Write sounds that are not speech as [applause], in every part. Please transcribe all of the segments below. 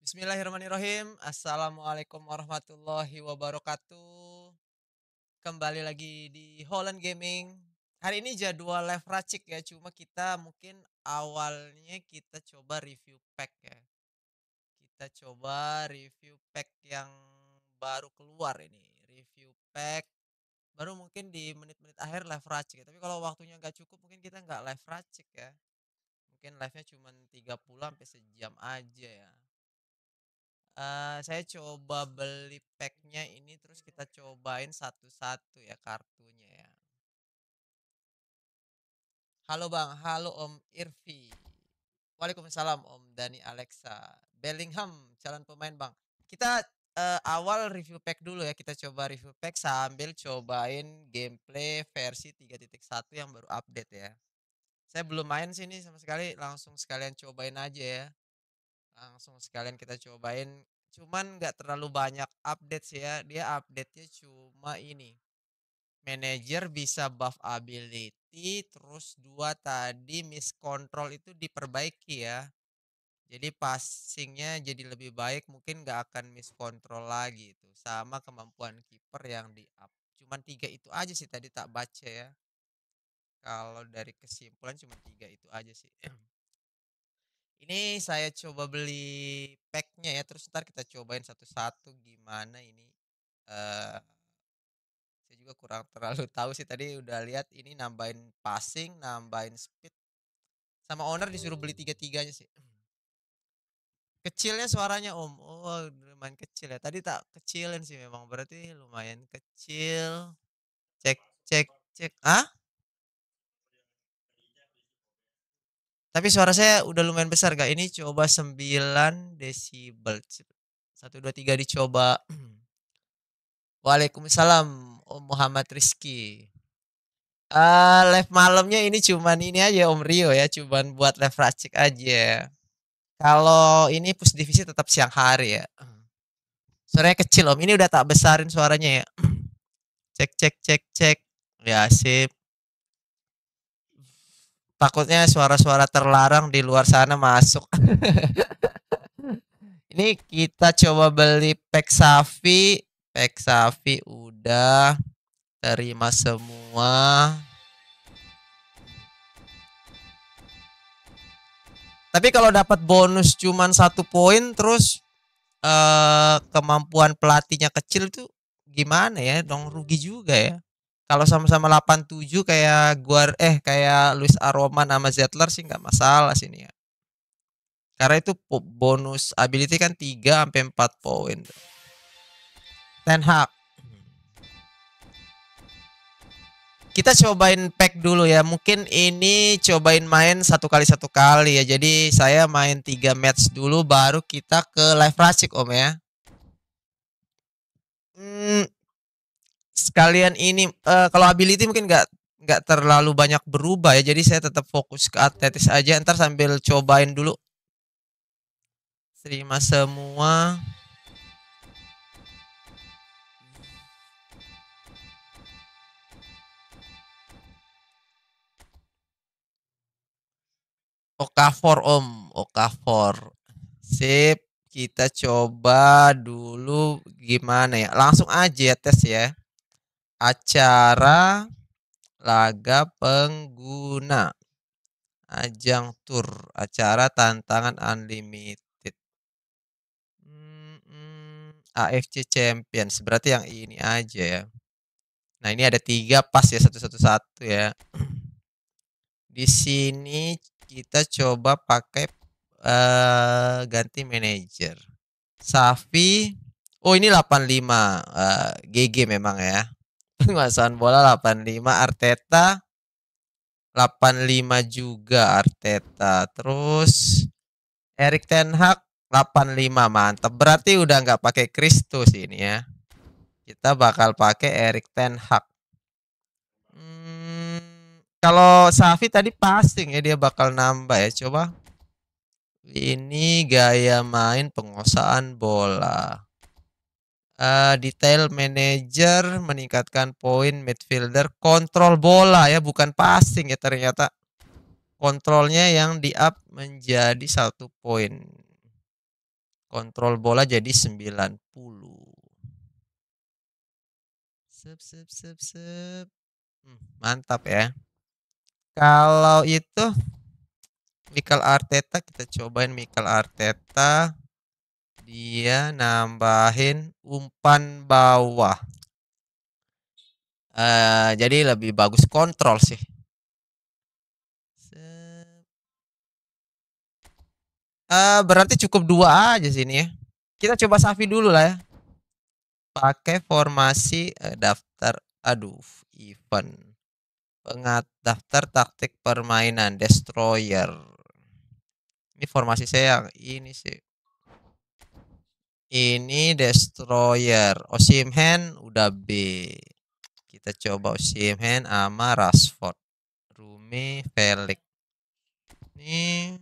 Bismillahirrahmanirrahim. Assalamualaikum warahmatullahi wabarakatuh. Kembali lagi di Holland Gaming. Hari ini jadwal live racik ya, cuma kita mungkin awalnya kita coba review pack ya. Kita coba review pack yang baru keluar ini, review pack baru mungkin di menit-menit akhir live racik ya. Tapi kalau waktunya nggak cukup mungkin kita nggak live racik ya mungkin live-nya cuma 30 sampai sejam aja ya. Eh, saya coba beli packnya ini terus kita cobain satu-satu ya kartunya ya. Halo Bang, halo Om Irfi. Waalaikumsalam Om Dani Alexa. Bellingham calon pemain Bang. Kita uh, awal review pack dulu ya. Kita coba review pack sambil cobain gameplay versi 3.1 yang baru update ya. Saya belum main sini sama sekali, langsung sekalian cobain aja ya langsung sekalian kita cobain cuman nggak terlalu banyak update sih ya dia update-nya cuma ini manager bisa buff ability terus dua tadi miscontrol itu diperbaiki ya jadi passingnya jadi lebih baik mungkin nggak akan miscontrol lagi itu sama kemampuan kiper yang di up cuman tiga itu aja sih tadi tak baca ya kalau dari kesimpulan cuma tiga itu aja sih [clears throat] Ini saya coba beli packnya ya. Terus ntar kita cobain satu-satu gimana ini. Uh, saya juga kurang terlalu [laughs] tahu sih tadi udah lihat ini nambahin passing, nambahin speed. Sama owner disuruh beli oh. tiga-tiganya sih. [clears throat] Kecilnya suaranya om. Oh lumayan kecil ya. Tadi tak kecilin sih memang. Berarti lumayan kecil. Cek, cek, cek. Ah? Tapi suara saya udah lumayan besar gak? Ini coba 9 desibel. 1, 2, 3 dicoba. [clears throat] Waalaikumsalam Om Muhammad Rizky. Uh, live malamnya ini cuman ini aja Om Rio ya. Cuman buat live racik aja. Kalau ini pus divisi tetap siang hari ya. Suaranya kecil Om. Ini udah tak besarin suaranya ya. [clears throat] Cek cek cek cek. Ya sip. Takutnya suara-suara terlarang di luar sana masuk. [laughs] Ini kita coba beli pack Safi. Pack Safi udah terima semua. Tapi kalau dapat bonus cuman satu poin terus eh kemampuan pelatihnya kecil tuh gimana ya? Dong rugi juga ya kalau sama-sama 87 kayak gua eh kayak Luis Aroman sama Zetler sih nggak masalah sini ya. Karena itu bonus ability kan 3 sampai 4 poin. Ten Hag. Kita cobain pack dulu ya. Mungkin ini cobain main satu kali satu kali ya. Jadi saya main 3 match dulu baru kita ke live racik Om ya. Hmm, sekalian ini uh, kalau ability mungkin nggak nggak terlalu banyak berubah ya jadi saya tetap fokus ke atletis aja ntar sambil cobain dulu terima semua oka Okafor om, for Sip, kita coba dulu gimana ya. Langsung aja ya tes ya acara laga pengguna ajang tur acara tantangan unlimited hmm, AFC Champions berarti yang ini aja ya nah ini ada tiga pas ya satu satu satu ya [clears throat] di sini kita coba pakai uh, ganti manager Safi oh ini 85 uh, GG memang ya penguasaan [laughs] bola 85 Arteta 85 juga Arteta. Terus Erik Ten Hag 85 mantap. Berarti udah nggak pakai Kristus ini ya. Kita bakal pakai Erik Ten Hag. Hmm, kalau Safi tadi passing ya dia bakal nambah ya. Coba ini gaya main penguasaan bola uh, detail manager meningkatkan poin midfielder kontrol bola ya bukan passing ya ternyata kontrolnya yang di up menjadi satu poin kontrol bola jadi 90 sip, sip, sip, sip. hmm, mantap ya kalau itu Michael Arteta kita cobain Michael Arteta dia nambahin umpan bawah. Uh, jadi lebih bagus kontrol sih. Uh, berarti cukup dua aja sini ya. Kita coba Safi dulu lah ya. Pakai formasi uh, daftar. Aduh, event. Pengat daftar taktik permainan destroyer. Ini formasi saya yang ini sih. Ini destroyer. Osimhen udah B. Kita coba Osimhen sama Rashford. Rumi, Felix. Ini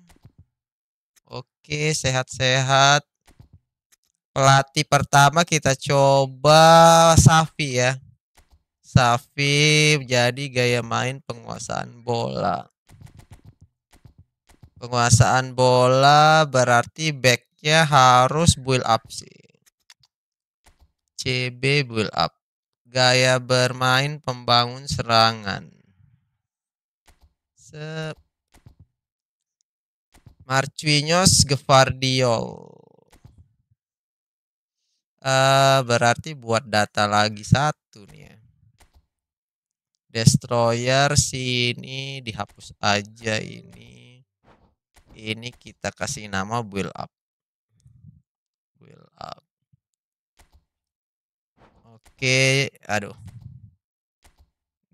Oke, sehat-sehat. Pelatih pertama kita coba Safi ya. Safi jadi gaya main penguasaan bola. Penguasaan bola berarti back ya harus build up sih. CB build up. Gaya bermain pembangun serangan. Sep. Marquinhos Gevardiol. Uh, eh, berarti buat data lagi satu nih ya. Destroyer sini dihapus aja ini. Ini kita kasih nama build up. Oke, aduh.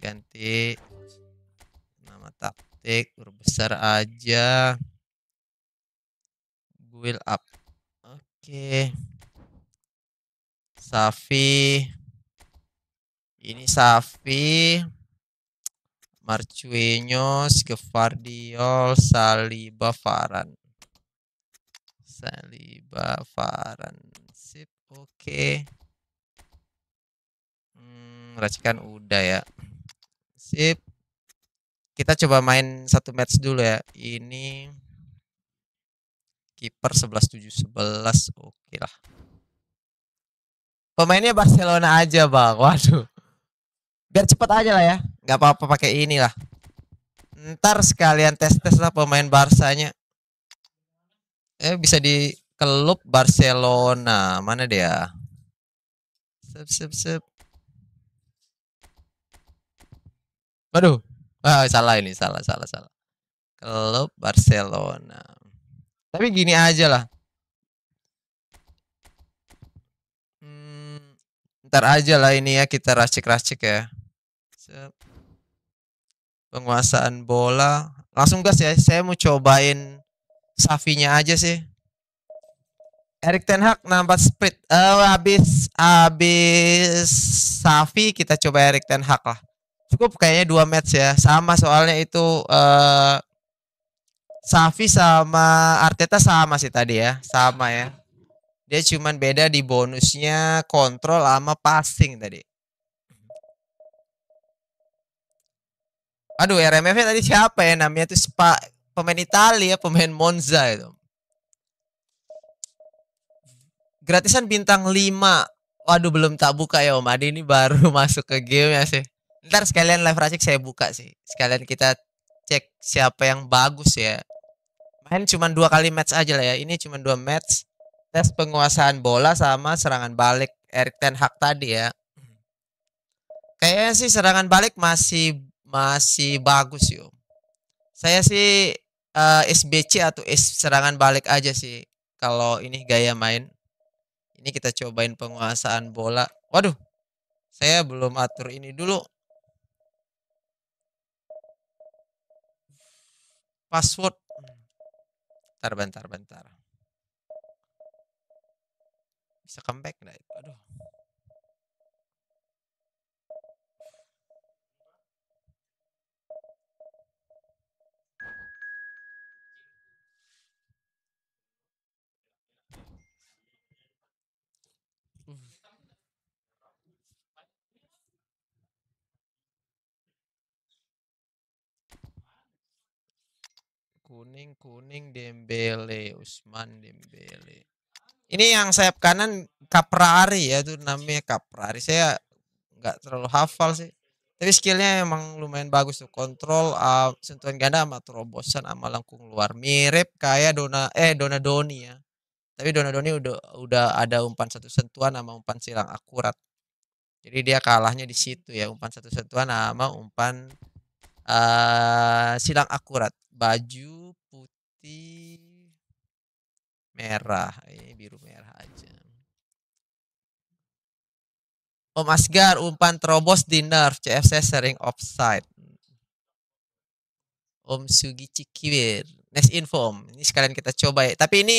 Ganti nama taktik huruf besar aja. Build up. Oke. Safi. Ini Safi. Marcuenos, Gevardiol, Saliba, Faran. Saliba faran sip oke hmm, racikan udah ya sip kita coba main satu match dulu ya ini kiper 11 7 11 oke lah pemainnya Barcelona aja bang waduh biar cepet aja lah ya nggak apa-apa pakai inilah ntar sekalian tes tes lah pemain Barsanya eh bisa di klub Barcelona. Mana dia? Sep sep sep. Waduh. Ah, salah ini, salah salah salah. Klub Barcelona. Tapi gini aja lah. Hmm, ntar aja lah ini ya kita racik-racik ya. Sep. Penguasaan bola. Langsung gas ya. Saya mau cobain Safinya aja sih. Erik Ten Hag nambah split. Uh, habis habis Safi kita coba Erik Ten Hag lah. Cukup kayaknya dua match ya. Sama soalnya itu uh, Safi sama Arteta sama sih tadi ya. Sama ya. Dia cuman beda di bonusnya kontrol sama passing tadi. Aduh RMF-nya tadi siapa ya namanya tuh Spa pemain Italia, pemain Monza itu. Gratisan bintang 5. Waduh belum tak buka ya Om Adi ini baru [laughs] masuk ke game ya sih. Ntar sekalian live racik saya buka sih. Sekalian kita cek siapa yang bagus ya. Main cuma dua kali match aja lah ya. Ini cuma dua match. Tes penguasaan bola sama serangan balik Erik Ten Hag tadi ya. Kayaknya sih serangan balik masih masih bagus yo. Saya sih uh, eh, SBC atau S serangan balik aja sih kalau ini gaya main. Ini kita cobain penguasaan bola. Waduh. Saya belum atur ini dulu. Password. Bentar bentar bentar. Bisa comeback enggak itu? Aduh. kuning kuning Dembele Usman Dembele ini yang sayap kanan Kaprari ya tuh namanya Kaprari saya nggak terlalu hafal sih tapi skillnya emang lumayan bagus tuh kontrol uh, sentuhan ganda sama terobosan sama langkung luar mirip kayak Dona eh Dona Doni ya tapi Dona Doni udah udah ada umpan satu sentuhan sama umpan silang akurat jadi dia kalahnya di situ ya umpan satu sentuhan sama umpan uh, silang akurat baju merah. Ini biru merah aja. Om oh, Asgar, umpan terobos di nerf. CFC sering offside. Om Sugi Cikiwir. Next info Om. Ini sekalian kita coba ya. Tapi ini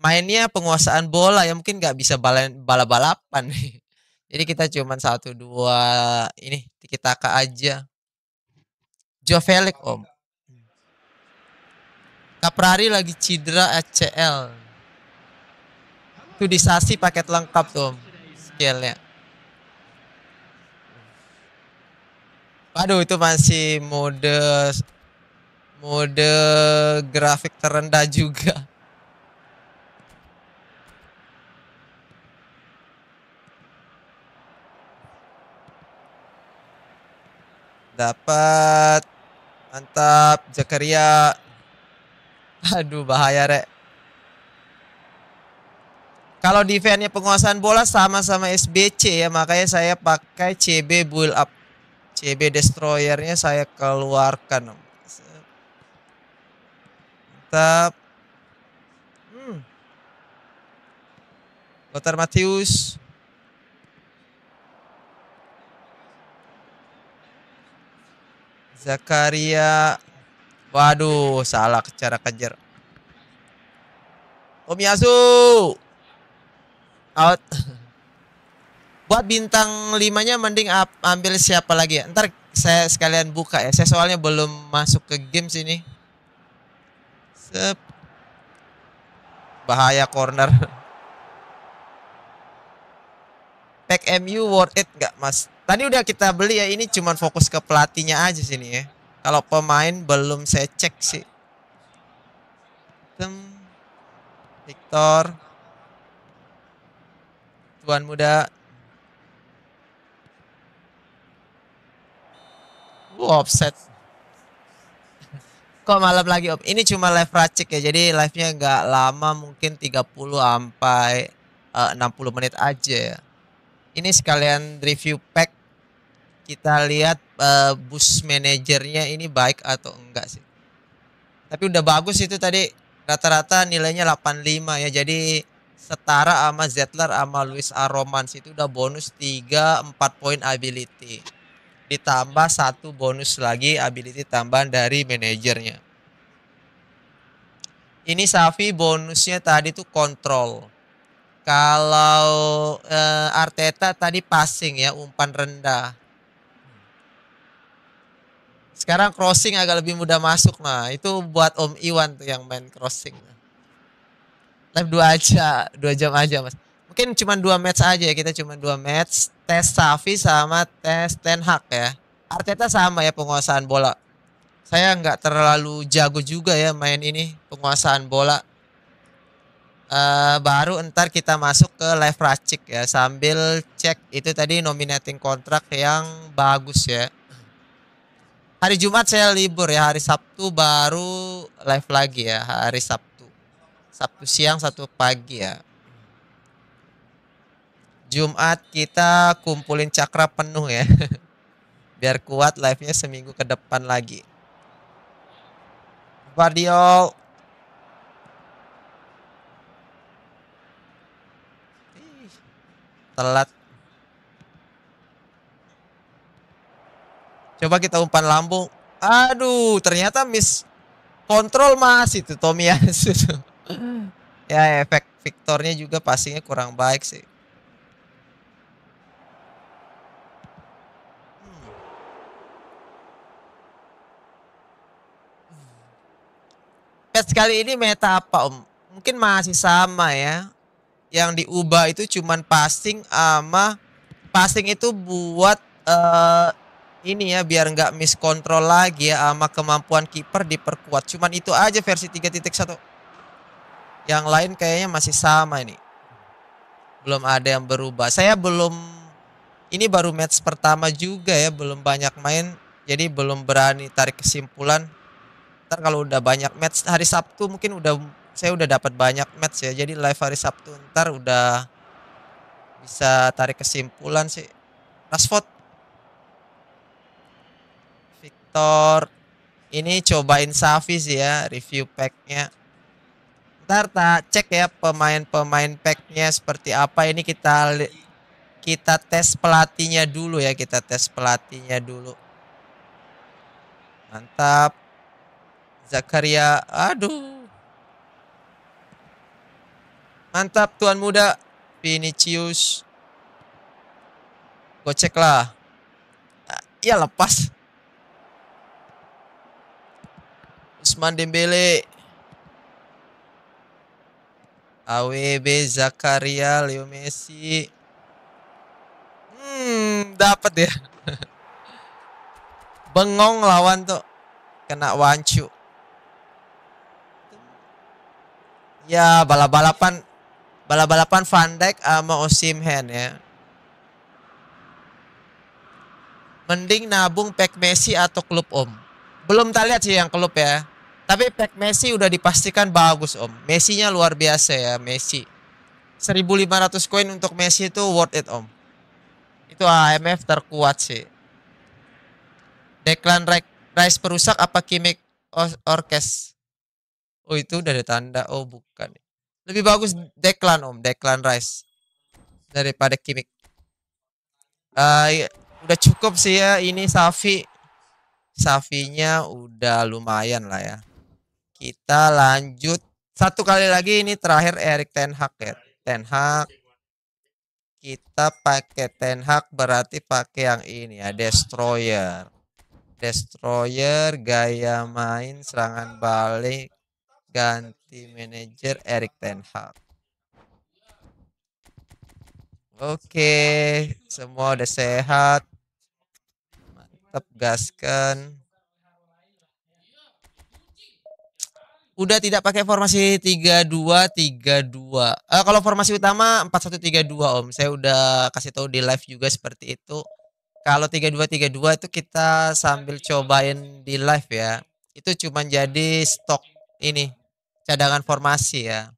mainnya penguasaan bola ya. Mungkin nggak bisa bala-balapan nih. [laughs] Jadi kita cuman satu dua ini kita ke aja. Jo Felix Om. Hmm. Kaprari lagi cedera ACL tudisasi paket lengkap tuh skillnya. Waduh itu masih mode mode grafik terendah juga. Dapat mantap Zakaria. Aduh bahaya rek. Kalau defense-nya penguasaan bola sama-sama SBC ya, makanya saya pakai CB build up. CB destroyernya saya keluarkan. Mantap. Hmm. Matius, Zakaria. Waduh, salah cara kejar. Om Yasu out [laughs] buat bintang limanya mending up, ambil siapa lagi ya ntar saya sekalian buka ya saya soalnya belum masuk ke game sini Sep. bahaya corner [laughs] pack MU worth it nggak mas tadi udah kita beli ya ini cuman fokus ke pelatihnya aja sini ya kalau pemain belum saya cek sih Victor Tuan muda. Wow, offset. Kok malam lagi op? Ini cuma live racik ya. Jadi live-nya nggak lama, mungkin 30 sampai eh, uh, 60 menit aja ya. Ini sekalian review pack. Kita lihat uh, eh, bus manajernya ini baik atau enggak sih. Tapi udah bagus itu tadi rata-rata nilainya 85 ya. Jadi setara sama Zettler sama Luis Aromans itu udah bonus 3 4 poin ability ditambah satu bonus lagi ability tambahan dari manajernya ini Safi bonusnya tadi tuh kontrol kalau eh, Arteta tadi passing ya umpan rendah sekarang crossing agak lebih mudah masuk nah itu buat Om Iwan tuh yang main crossing live dua aja, dua jam aja mas. Mungkin cuma dua match aja ya kita cuma dua match. Tes Safi sama tes Ten Hag ya. Arteta sama ya penguasaan bola. Saya nggak terlalu jago juga ya main ini penguasaan bola. Uh, baru entar kita masuk ke live racik ya sambil cek itu tadi nominating kontrak yang bagus ya hari Jumat saya libur ya hari Sabtu baru live lagi ya hari Sabtu Sabtu siang, satu pagi ya. Jumat kita kumpulin cakra penuh ya. [laughs] Biar kuat live-nya seminggu ke depan lagi. Bardiol. telat. Coba kita umpan lambung. Aduh, ternyata miss kontrol Mas itu Tomiyasu. [laughs] ya efek Victornya juga passingnya kurang baik sih. Match kali ini meta apa Om? Mungkin masih sama ya. Yang diubah itu cuman passing ama passing itu buat uh, ini ya biar nggak miskontrol lagi ya sama kemampuan kiper diperkuat. Cuman itu aja versi 3.1. Yang lain kayaknya masih sama ini. Belum ada yang berubah. Saya belum ini baru match pertama juga ya, belum banyak main jadi belum berani tarik kesimpulan. Ntar kalau udah banyak match hari Sabtu mungkin udah saya udah dapat banyak match ya. Jadi live hari Sabtu ntar udah bisa tarik kesimpulan sih. Rashford Victor ini cobain Safi sih ya review packnya ntar tak cek ya pemain-pemain packnya seperti apa ini kita kita tes pelatihnya dulu ya kita tes pelatihnya dulu mantap Zakaria aduh mantap tuan muda Vinicius gocek lah ya lepas Usman Dembele AWB Zakaria Leo Messi hmm dapat ya [laughs] bengong lawan tuh kena wancu ya balap-balapan balap-balapan Van Dijk sama Osimhen ya mending nabung pack Messi atau klub om belum tak lihat sih yang klub ya tapi pack Messi udah dipastikan bagus om. Messinya luar biasa ya Messi. 1500 koin untuk Messi itu worth it om. Itu AMF terkuat sih. Declan Rice perusak apa Kimik Orkes? Oh itu udah ada tanda. Oh bukan. Lebih bagus Declan om. Declan Rice. Daripada Kimik. Uh, eh, ya, udah cukup sih ya. Ini Safi. Safinya udah lumayan lah ya. Kita lanjut satu kali lagi ini terakhir Erik Ten Hag ya. Ten Hag kita pakai Ten Hag berarti pakai yang ini ya Destroyer. Destroyer gaya main serangan balik ganti manajer Erik Ten Hag. Oke, semua udah sehat. Mantap gaskan. udah tidak pakai formasi 3232. Uh, eh, kalau formasi utama 4132 Om. Saya udah kasih tahu di live juga seperti itu. Kalau 3232 itu kita sambil cobain di live ya. Itu cuman jadi stok ini cadangan formasi ya.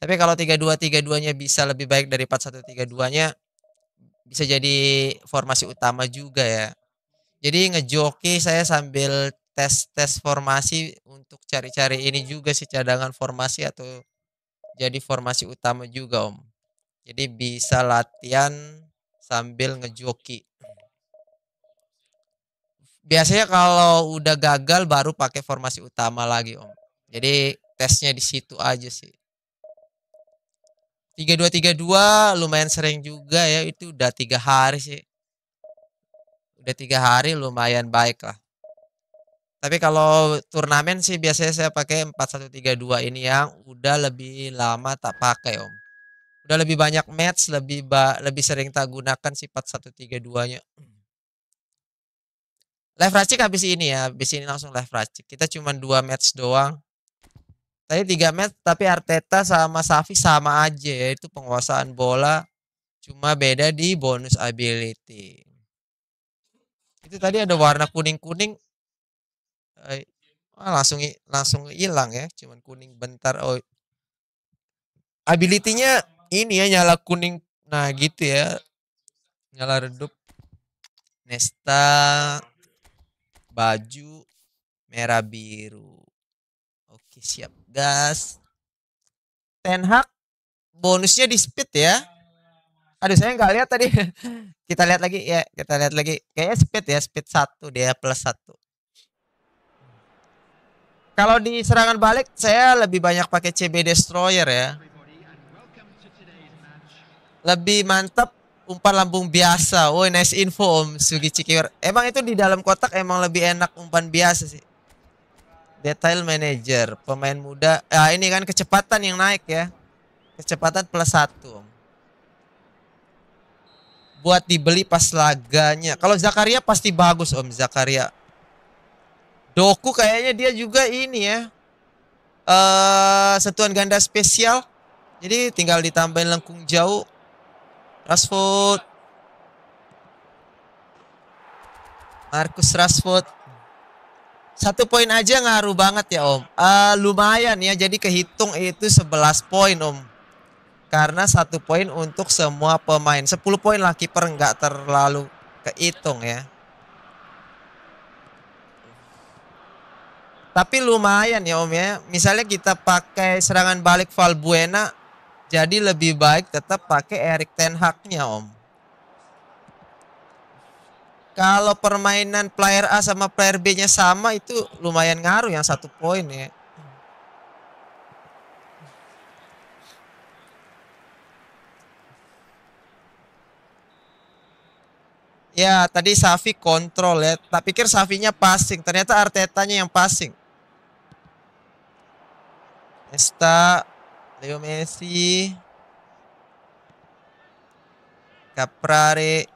Tapi kalau 3232-nya bisa lebih baik dari 4132-nya bisa jadi formasi utama juga ya. Jadi ngejoki saya sambil tes-tes formasi untuk cari-cari ini juga sih cadangan formasi atau jadi formasi utama juga om jadi bisa latihan sambil ngejoki biasanya kalau udah gagal baru pakai formasi utama lagi om jadi tesnya di situ aja sih 3232 lumayan sering juga ya itu udah tiga hari sih udah tiga hari lumayan baik lah tapi kalau turnamen sih biasanya saya pakai 4132 ini yang udah lebih lama tak pakai, Om. Udah lebih banyak match, lebih ba lebih sering tak gunakan si 4132-nya. Live racik habis ini ya, habis ini langsung live racik. Kita cuma dua match doang. Tadi tiga match tapi Arteta sama Safi sama aja ya, itu penguasaan bola cuma beda di bonus ability. Itu tadi ada warna kuning-kuning eh, langsung langsung hilang ya cuman kuning bentar oh ability-nya ini ya nyala kuning nah gitu ya nyala redup Nesta baju merah biru oke siap gas Ten Hag bonusnya di speed ya aduh saya nggak lihat tadi [laughs] kita lihat lagi ya kita lihat lagi kayaknya speed ya speed satu dia plus satu kalau di serangan balik saya lebih banyak pakai CB destroyer ya. Lebih mantap umpan lambung biasa. Woi nice info Om Sugi Cikir Emang itu di dalam kotak emang lebih enak umpan biasa sih. Detail manager, pemain muda. Ah ini kan kecepatan yang naik ya. Kecepatan plus satu Om. Buat dibeli pas laganya. Kalau Zakaria pasti bagus Om Zakaria Doku kayaknya dia juga ini ya. Uh, sentuhan ganda spesial. Jadi tinggal ditambahin lengkung jauh. Rashford. Marcus Rashford. Satu poin aja ngaruh banget ya Om. Uh, lumayan ya. Jadi kehitung itu 11 poin Om. Karena satu poin untuk semua pemain. 10 poin lah kiper nggak terlalu kehitung ya. Tapi lumayan ya Om ya. Misalnya kita pakai serangan balik Valbuena, jadi lebih baik tetap pakai Erik Ten hag Om. Kalau permainan player A sama player B-nya sama itu lumayan ngaruh yang satu poin ya. Ya, tadi Safi kontrol ya. Tak pikir Safinya passing, ternyata Arteta-nya yang passing. Nesta, Leo Messi, Caprare.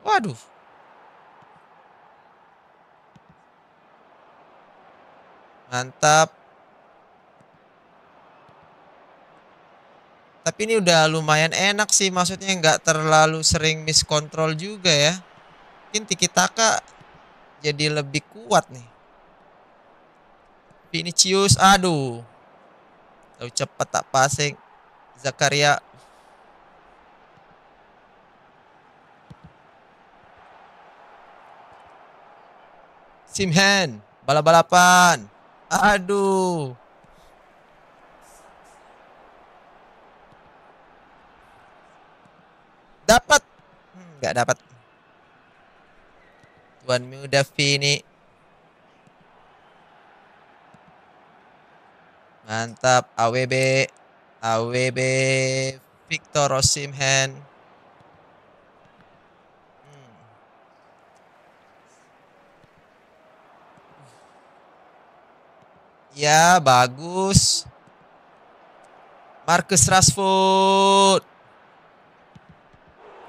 Waduh. Mantap. Tapi ini udah lumayan enak sih. Maksudnya nggak terlalu sering miskontrol juga ya. Mungkin Tiki Taka jadi lebih kuat nih. Vinicius, Cius, aduh. Tahu cepat tak passing. Zakaria. Simhan, balap-balapan. Aduh. Dapat. Enggak hmm, dapat. Tuan Muda Fini Mantap. AWB. AWB. Victor Osimhen. Hmm. Ya, bagus. Marcus Rashford.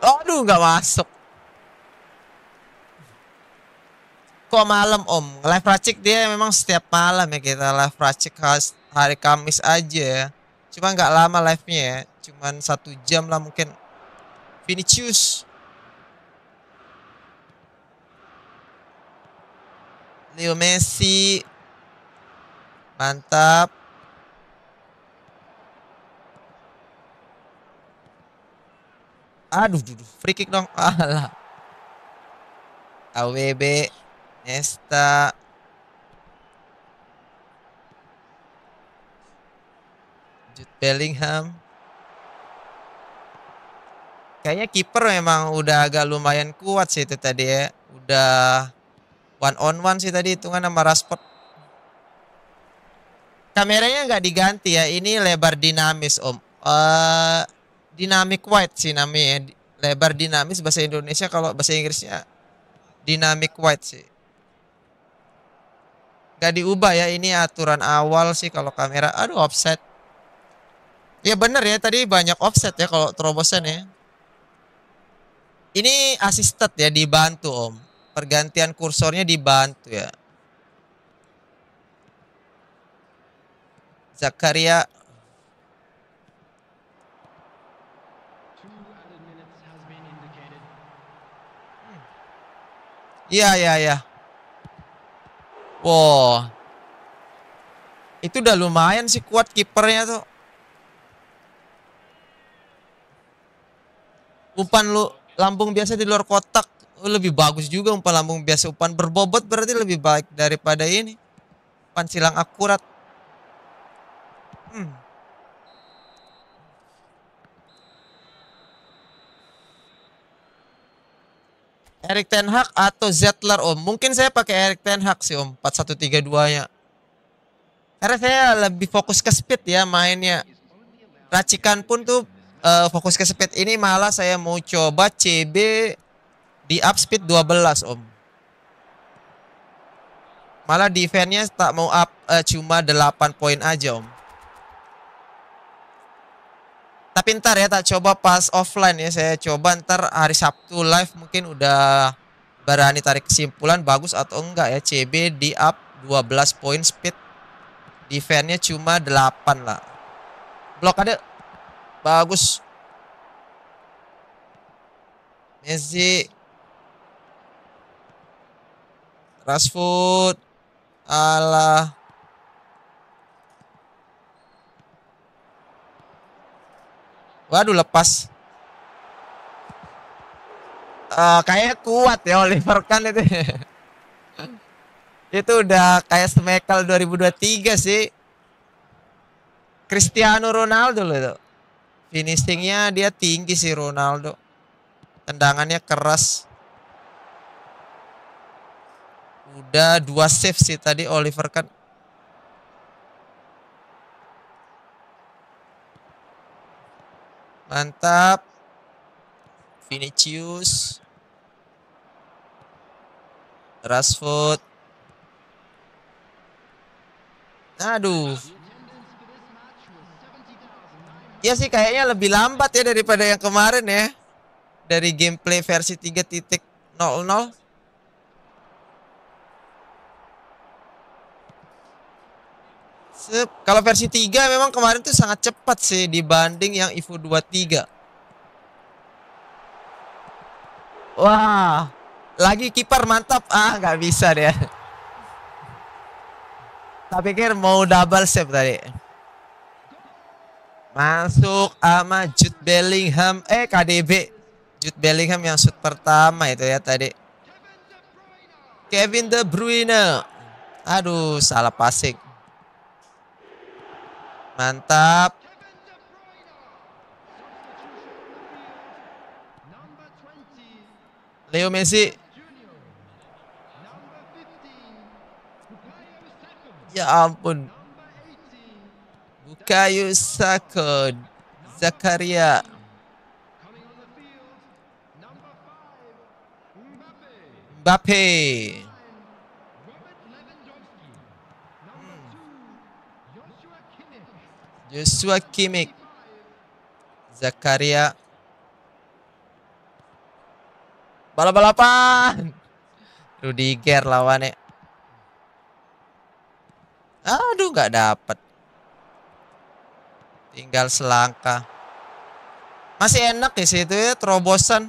Aduh, nggak masuk. Kok malam, Om? Live racik dia memang setiap malam ya kita live racik khas hari Kamis aja cuma nggak lama live-nya ya cuman satu jam lah mungkin Vinicius Leo Messi mantap aduh duduh free kick dong [laughs] alah AWB Nesta Jude Bellingham. Kayaknya kiper memang udah agak lumayan kuat sih itu tadi ya. Udah one on one sih tadi hitungan sama Rashford. Kameranya nggak diganti ya. Ini lebar dinamis om. Uh, eh, dynamic wide sih namanya. Ya. Lebar dinamis bahasa Indonesia kalau bahasa Inggrisnya dynamic wide sih gak diubah ya ini aturan awal sih kalau kamera aduh offset Ya benar ya tadi banyak offset ya kalau terobosan ya. Ini asisted ya dibantu Om. Pergantian kursornya dibantu ya. Zakaria Iya, iya, iya. Wow. Itu udah lumayan sih kuat kipernya tuh. umpan lu lambung biasa di luar kotak lebih bagus juga umpan lambung biasa umpan berbobot berarti lebih baik daripada ini umpan silang akurat hmm. Erik Ten Hag atau Zetler Om. Mungkin saya pakai Erik Ten Hag sih Om, 4132-nya. Karena saya lebih fokus ke speed ya mainnya. Racikan pun tuh uh, fokus ke speed ini malah saya mau coba CB di up speed 12 om. Malah defense-nya tak mau up uh, cuma 8 poin aja om. Tapi ntar ya tak coba pas offline ya saya coba ntar hari Sabtu live mungkin udah berani tarik kesimpulan bagus atau enggak ya CB di up 12 poin speed defense-nya cuma 8 lah. Blok ada Bagus. Messi. Rashford. Alah. Waduh lepas. Uh, kayaknya kuat ya Oliver kan itu. [laughs] itu udah kayak Smekel 2023 sih. Cristiano Ronaldo loh itu. Finishingnya dia tinggi si Ronaldo. Tendangannya keras. Udah dua save sih tadi Oliver kan. Mantap. Vinicius. Rashford. Aduh. Ya sih kayaknya lebih lambat ya daripada yang kemarin ya. Dari gameplay versi 3.00. Sep. Kalau versi 3 memang kemarin tuh sangat cepat sih dibanding yang Evo 23. Wah, lagi kiper mantap. Ah, nggak bisa deh. Tapi pikir mau double save tadi. Masuk sama Jude Bellingham. Eh KDB. Jude Bellingham yang shoot pertama itu ya tadi. Kevin De Bruyne. Aduh salah passing. Mantap. Leo Messi. Ya ampun. Kayu Sako, Zakaria. Mbappe. Hmm. Joshua Kimmich. Zakaria. Balap-balapan. Rudiger lawannya. Aduh nggak dapat. Tinggal selangkah. Masih enak di ya situ ya terobosan.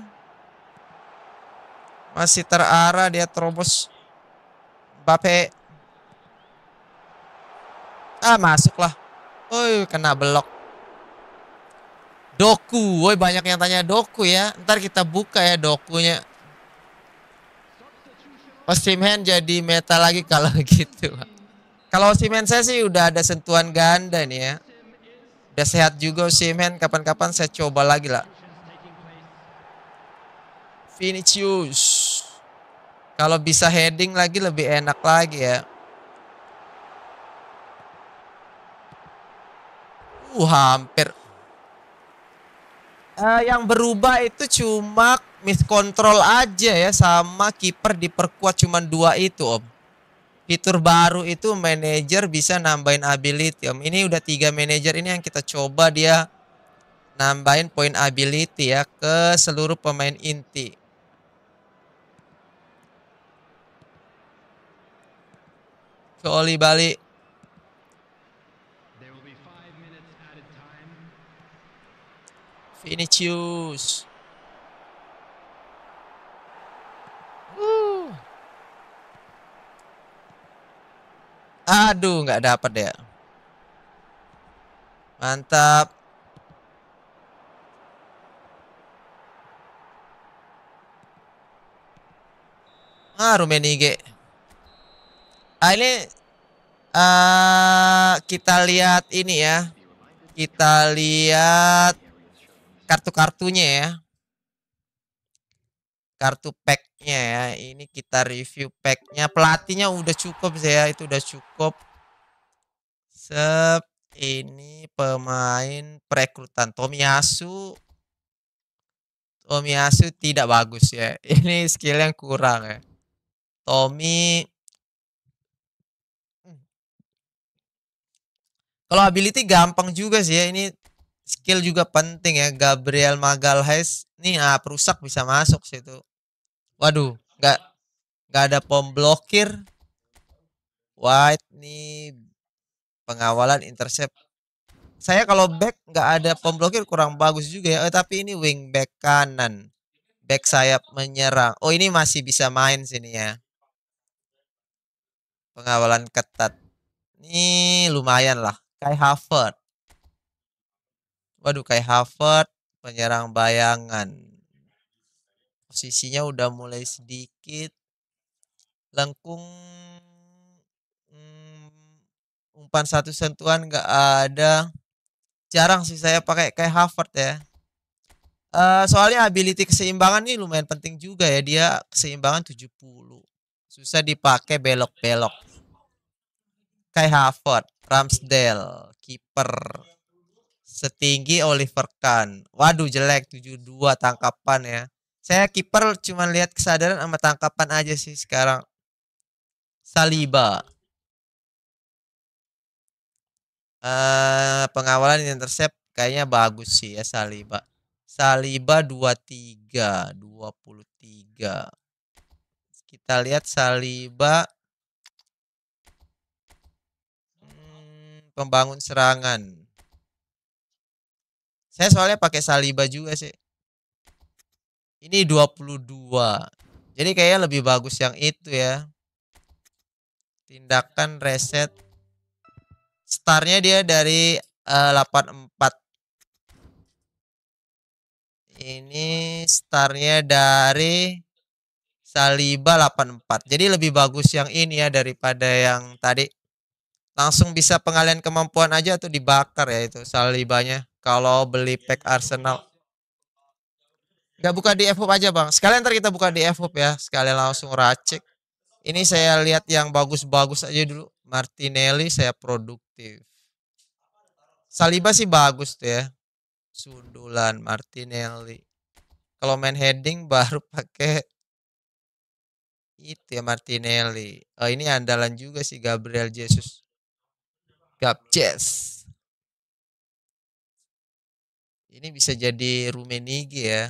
Masih terarah dia terobos. bape, Ah, masuklah. Woi, kena belok, Doku, woi banyak yang tanya Doku ya. Ntar kita buka ya Dokunya. Osimhen jadi meta lagi kalau [laughs] gitu. Kalau Osimhen saya sih udah ada sentuhan ganda nih ya. Ya sehat juga sih men. kapan-kapan saya coba lagi lah. Vinicius. Kalau bisa heading lagi lebih enak lagi ya. Uh, hampir. Uh, yang berubah itu cuma miskontrol aja ya sama kiper diperkuat cuma dua itu om. Fitur baru itu manajer bisa nambahin ability. Om. Ini udah tiga manajer ini yang kita coba dia nambahin poin ability ya ke seluruh pemain inti. Ke Oli Bali. Vinicius. Aduh, nggak dapat ya. Mantap. Ah, Rumeni IG. Ah, ini uh, kita lihat ini ya. Kita lihat kartu-kartunya ya. Kartu pack packnya ya ini kita review packnya pelatihnya udah cukup saya itu udah cukup sep ini pemain perekrutan Tomiyasu Tomiyasu tidak bagus ya [laughs] ini skill yang kurang ya Tommy kalau ability gampang juga sih ya ini skill juga penting ya Gabriel Magalhaes nih ah perusak bisa masuk situ Waduh, nggak nggak ada pom blokir. White nih pengawalan intercept. Saya kalau back nggak ada pom blokir kurang bagus juga ya. Eh, tapi ini wing back kanan. Back sayap menyerang. Oh, ini masih bisa main sini ya. Pengawalan ketat. nih lumayan lah. Kai Havert. Waduh, Kai Havert penyerang bayangan posisinya udah mulai sedikit lengkung hmm, umpan satu sentuhan nggak ada jarang sih saya pakai kayak Harvard ya uh, soalnya ability keseimbangan ini lumayan penting juga ya dia keseimbangan 70 susah dipakai belok-belok kayak Harvard Ramsdale kiper setinggi Oliver Kahn waduh jelek 72 tangkapan ya saya kiper cuma lihat kesadaran sama tangkapan aja sih sekarang. Saliba. Uh, pengawalan intercept kayaknya bagus sih ya Saliba. Saliba 23, 23. Kita lihat Saliba hmm, pembangun serangan. Saya soalnya pakai Saliba juga sih. Ini 22. Jadi kayaknya lebih bagus yang itu ya. Tindakan reset. Startnya dia dari uh, eh, 84 ini startnya dari Saliba 84 jadi lebih bagus yang ini ya daripada yang tadi langsung bisa pengalian kemampuan aja atau dibakar ya itu Salibanya kalau beli pack Arsenal Gak buka di FOP aja bang. Sekalian ntar kita buka di FOP ya. Sekalian langsung racik. Ini saya lihat yang bagus-bagus aja dulu. Martinelli saya produktif. Saliba sih bagus tuh ya. Sundulan Martinelli. Kalau main heading [laughs] baru pakai itu ya Martinelli. Oh, ini andalan juga sih Gabriel Jesus. Gabjes. Ini bisa jadi Rumenigi ya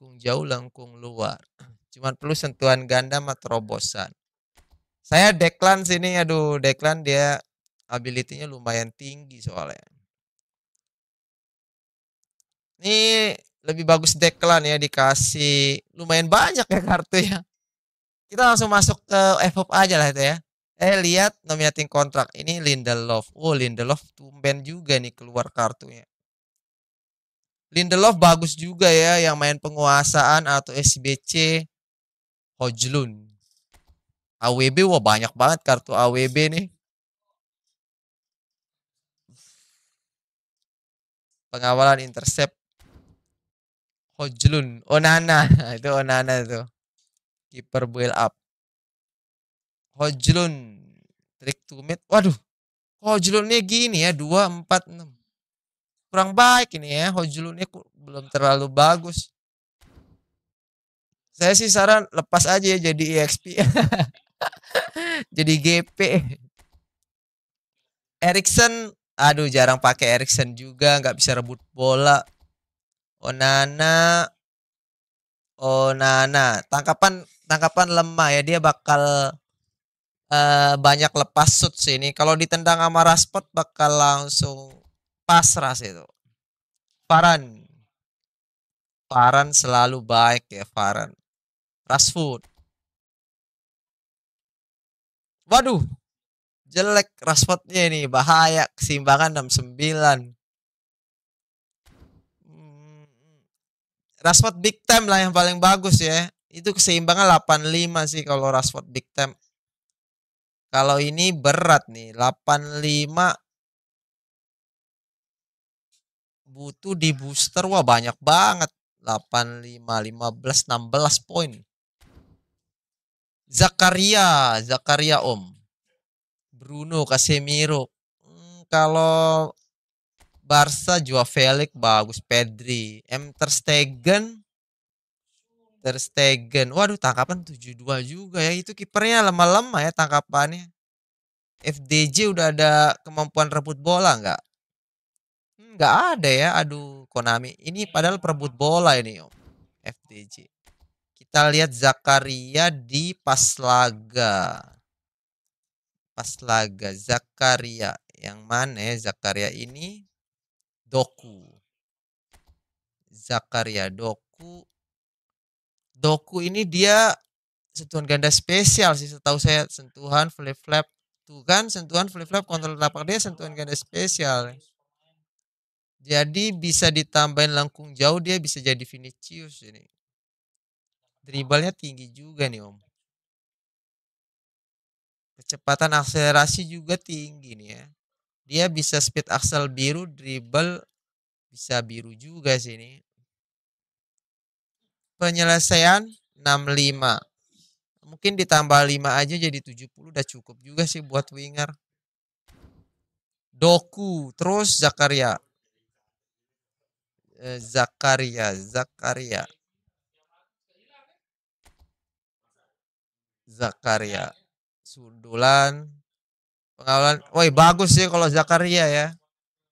langkung jauh, langkung luar. [clears throat] Cuma perlu sentuhan ganda sama terobosan. Saya Declan sini, aduh Declan dia ability-nya lumayan tinggi soalnya. Ini lebih bagus Declan ya dikasih lumayan banyak ya kartunya. Kita langsung masuk ke FOP aja lah itu ya. Eh lihat nominating kontrak ini Lindelof. Oh Lindelof tumben juga nih keluar kartunya. Lindelof bagus juga ya yang main penguasaan atau SBC Hojlun. AWB wah banyak banget kartu AWB nih. Pengawalan intercept Hojlun, Onana [laughs] itu Onana itu. Keeper build up. Hojlun, Trick to mid. Waduh. Hojlunnya gini ya, Dua empat 6 kurang baik ini ya ini belum terlalu bagus saya sih saran lepas aja ya jadi EXP [laughs] jadi GP Erikson aduh jarang pakai Erikson juga nggak bisa rebut bola Onana Onana tangkapan tangkapan lemah ya dia bakal uh, banyak lepas shoot sih ini kalau ditendang sama Rashford bakal langsung pasrah itu. Faran. Faran selalu baik ya Faran. Rasfood. Waduh. Jelek Rashfordnya ini. Bahaya. Kesimbangan 69. Hmm, Rashford big time lah yang paling bagus ya. Itu keseimbangan 85 sih kalau Rashford big time. Kalau ini berat nih, 85 butuh di booster wah banyak banget lima belas 15 16 poin Zakaria Zakaria Om Bruno Casemiro hmm, kalau Barca jual Felix bagus Pedri M Ter Stegen Ter Stegen waduh tangkapan 72 juga ya itu kipernya lama lama ya tangkapannya FDJ udah ada kemampuan rebut bola enggak nggak ada ya. Aduh, Konami. Ini padahal perebut bola ini, Om. FTJ. Kita lihat Zakaria di pas laga. Pas laga Zakaria. Yang mana ya Zakaria ini? Doku. Zakaria Doku. Doku ini dia sentuhan ganda spesial sih setahu saya sentuhan flip flap tuh kan sentuhan flip flap kontrol lapar dia sentuhan ganda spesial jadi bisa ditambahin langkung jauh dia bisa jadi Vinicius ini. Dribblenya tinggi juga nih Om. Kecepatan akselerasi juga tinggi nih ya. Dia bisa speed aksel biru, dribble bisa biru juga sih sini. Penyelesaian 65 mungkin ditambah 5 aja jadi 70 udah cukup juga sih buat winger. Doku, terus Zakaria. Eh, Zakaria Zakaria Zakaria Sundulan pengawalan woi bagus sih kalau Zakaria ya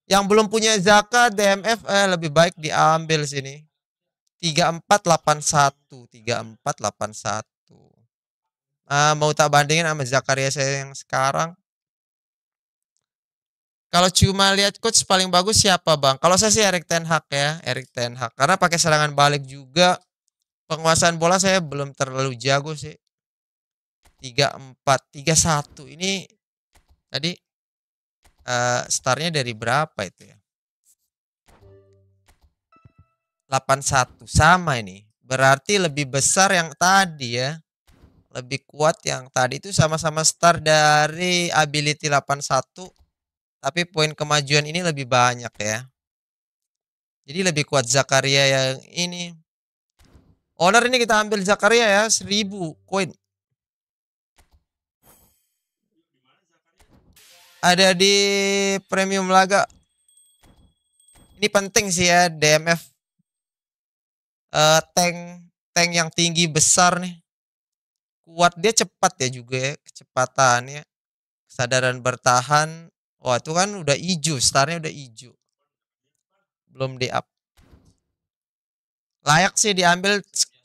yang belum punya zakat DMF eh, lebih baik diambil sini Tiga tiga empat satu, 3481 3481 ah mau tak bandingin sama Zakaria saya yang sekarang kalau cuma lihat coach paling bagus siapa bang? Kalau saya sih Erik Ten Hag ya, Erik Ten Hag. Karena pakai serangan balik juga, penguasaan bola saya belum terlalu jago sih. Tiga empat tiga satu ini tadi uh, eh, startnya dari berapa itu ya? 81 sama ini. Berarti lebih besar yang tadi ya. Lebih kuat yang tadi itu sama-sama start dari ability 81 tapi poin kemajuan ini lebih banyak ya. Jadi lebih kuat Zakaria yang ini. Owner ini kita ambil Zakaria ya, 1000 koin. Ada di premium laga. Ini penting sih ya DMF. Uh, eh, tank tank yang tinggi besar nih. Kuat dia cepat ya juga ya kecepatannya. Kesadaran bertahan Wah, itu kan udah hijau, starnya udah hijau. Belum di up. Layak sih diambil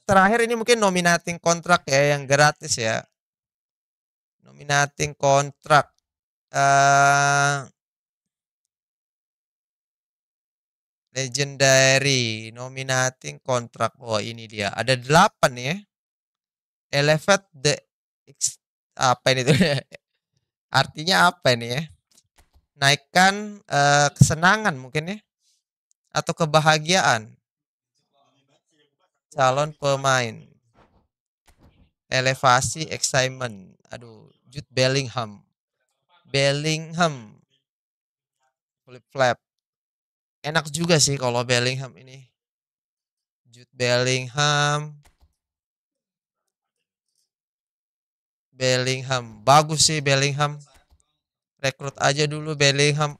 terakhir ini mungkin nominating kontrak ya yang gratis ya. Nominating kontrak. Uh, legendary nominating kontrak. Oh, ini dia. Ada delapan ya. Elevate the apa ini tuh? [laughs] Artinya apa ini ya? naikkan uh, kesenangan mungkin ya atau kebahagiaan calon pemain elevasi excitement aduh Jude Bellingham Bellingham flip flap enak juga sih kalau Bellingham ini Jude Bellingham Bellingham bagus sih Bellingham rekrut aja dulu Bellingham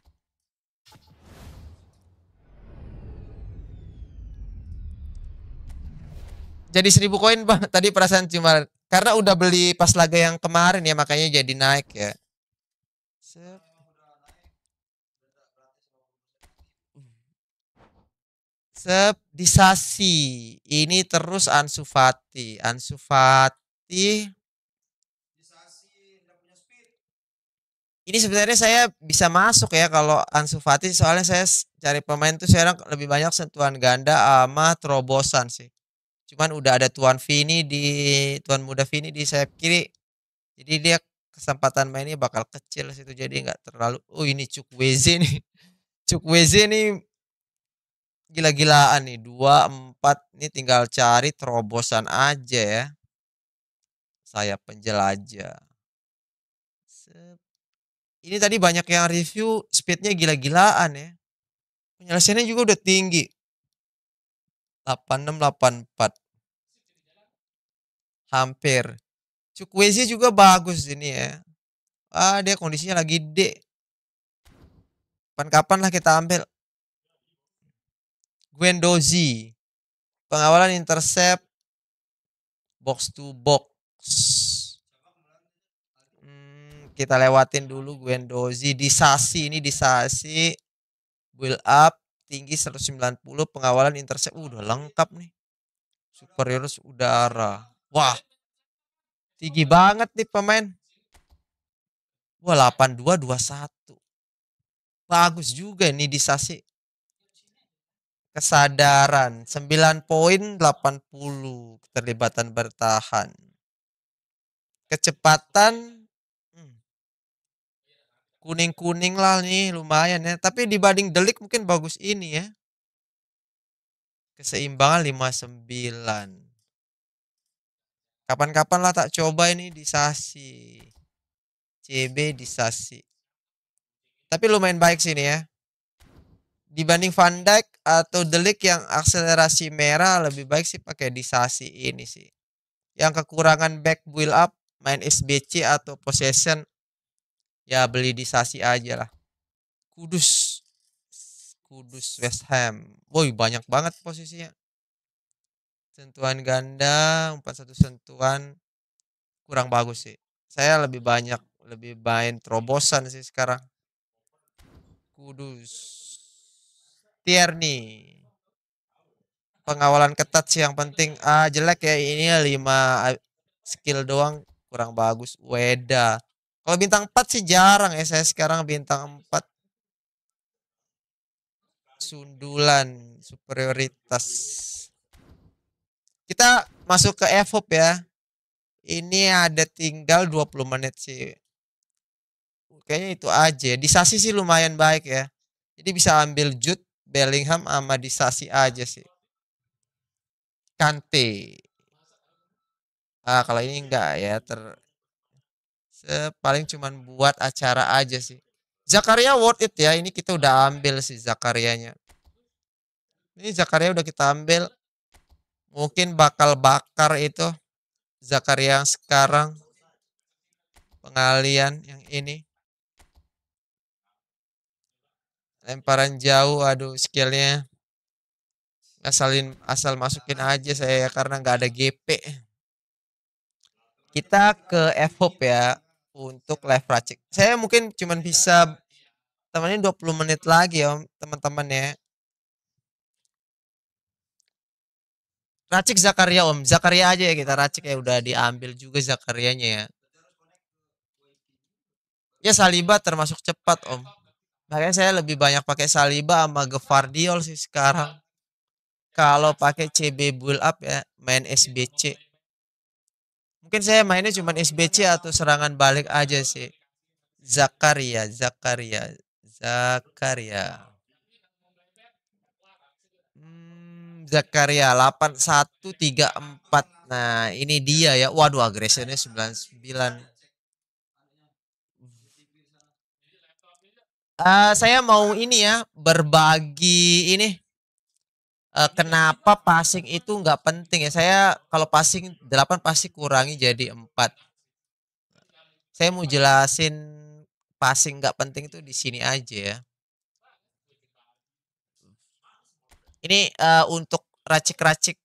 jadi seribu koin bang [laughs] tadi perasaan cuma karena udah beli pas laga yang kemarin ya makanya jadi naik ya Sep disasi ini terus Ansu Fati Ansu Fati ini sebenarnya saya bisa masuk ya kalau Ansu Fati soalnya saya cari pemain tuh sekarang lebih banyak sentuhan ganda sama terobosan sih. Cuman udah ada Tuan Vini di Tuan Muda Vini di sayap kiri. Jadi dia kesempatan mainnya bakal kecil situ jadi nggak terlalu oh ini cukwezi nih. [laughs] cukwezi nih gila-gilaan nih dua empat nih tinggal cari terobosan aja ya. Saya penjelajah ini tadi banyak yang review speednya gila-gilaan ya. Penyelesaiannya juga udah tinggi. 8684. Hampir. Cukwezi juga bagus ini ya. Ah dia kondisinya lagi D. Kapan-kapan lah kita ambil. Gwendozi. Pengawalan intercept. Box to box kita lewatin dulu Gwendozi di Sasi ini di Sasi build up tinggi 190 pengawalan intercept uh, udah lengkap nih superior udara wah tinggi banget nih pemain wah dua satu bagus juga ini di Sasi kesadaran 9 poin 80 keterlibatan bertahan kecepatan kuning-kuning lah nih lumayan ya. Tapi dibanding Delik mungkin bagus ini ya. Keseimbangan 59. Kapan-kapan lah tak coba ini di Sasi. CB di Sasi. Tapi lumayan baik sini ya. Dibanding Van Dijk atau Delik yang akselerasi merah lebih baik sih pakai di Sasi ini sih. Yang kekurangan back build up main SBC atau possession ya beli di Sasi aja lah Kudus Kudus West Ham Boy banyak banget posisinya sentuhan ganda empat satu sentuhan kurang bagus sih saya lebih banyak lebih main terobosan sih sekarang Kudus Tierney pengawalan ketat sih yang penting ah jelek ya ini lima skill doang kurang bagus Weda kalau bintang 4 sih jarang ya saya sekarang bintang 4. Sundulan, superioritas. Kita masuk ke evop ya. Ini ada tinggal 20 menit sih. Kayaknya itu aja. Di Sasi sih lumayan baik ya. Jadi bisa ambil Jude, Bellingham sama di Sasi aja sih. Kante. Ah, kalau ini enggak ya ter Eh, paling cuman buat acara aja sih. Zakaria worth it ya. Ini kita udah ambil sih Zakarianya. Ini Zakaria udah kita ambil. Mungkin bakal bakar itu Zakaria yang sekarang. Pengalian yang ini. Lemparan jauh, aduh skillnya. Asalin, asal masukin aja saya ya, karena nggak ada GP. Kita ke F-Hope ya untuk live racik. Saya mungkin cuman bisa temenin 20 menit lagi ya teman-teman ya. Racik Zakaria om, Zakaria aja ya kita racik ya udah diambil juga Zakarianya ya. Ya Saliba termasuk cepat om. Makanya saya lebih banyak pakai Saliba sama Gevardiol sih sekarang. Kalau pakai CB build up ya main SBC. Mungkin saya mainnya cuma SBC atau serangan balik aja sih. Zakaria, Zakaria, Zakaria. Hmm, Zakaria 8134. Nah, ini dia ya. Waduh, agresinya 99. Uh, saya mau ini ya berbagi ini uh, kenapa passing itu nggak penting ya? Saya kalau passing 8 pasti kurangi jadi 4. Saya mau jelasin passing nggak penting itu di sini aja ya. Ini uh, untuk racik-racik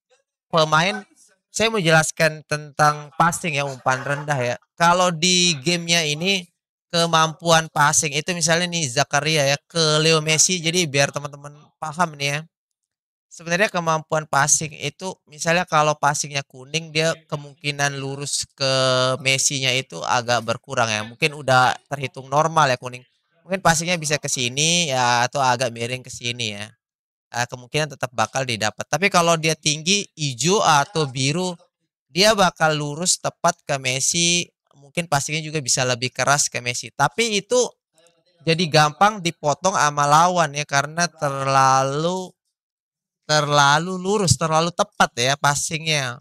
pemain saya mau jelaskan tentang passing ya umpan rendah ya. Kalau di gamenya ini kemampuan passing itu misalnya nih Zakaria ya ke Leo Messi jadi biar teman-teman paham nih ya sebenarnya kemampuan passing itu misalnya kalau passingnya kuning dia kemungkinan lurus ke Messi-nya itu agak berkurang ya mungkin udah terhitung normal ya kuning mungkin passingnya bisa ke sini ya atau agak miring ke sini ya ah, kemungkinan tetap bakal didapat tapi kalau dia tinggi hijau atau biru dia bakal lurus tepat ke Messi mungkin passingnya juga bisa lebih keras ke Messi tapi itu jadi gampang dipotong sama lawan ya karena terlalu terlalu lurus, terlalu tepat ya passingnya.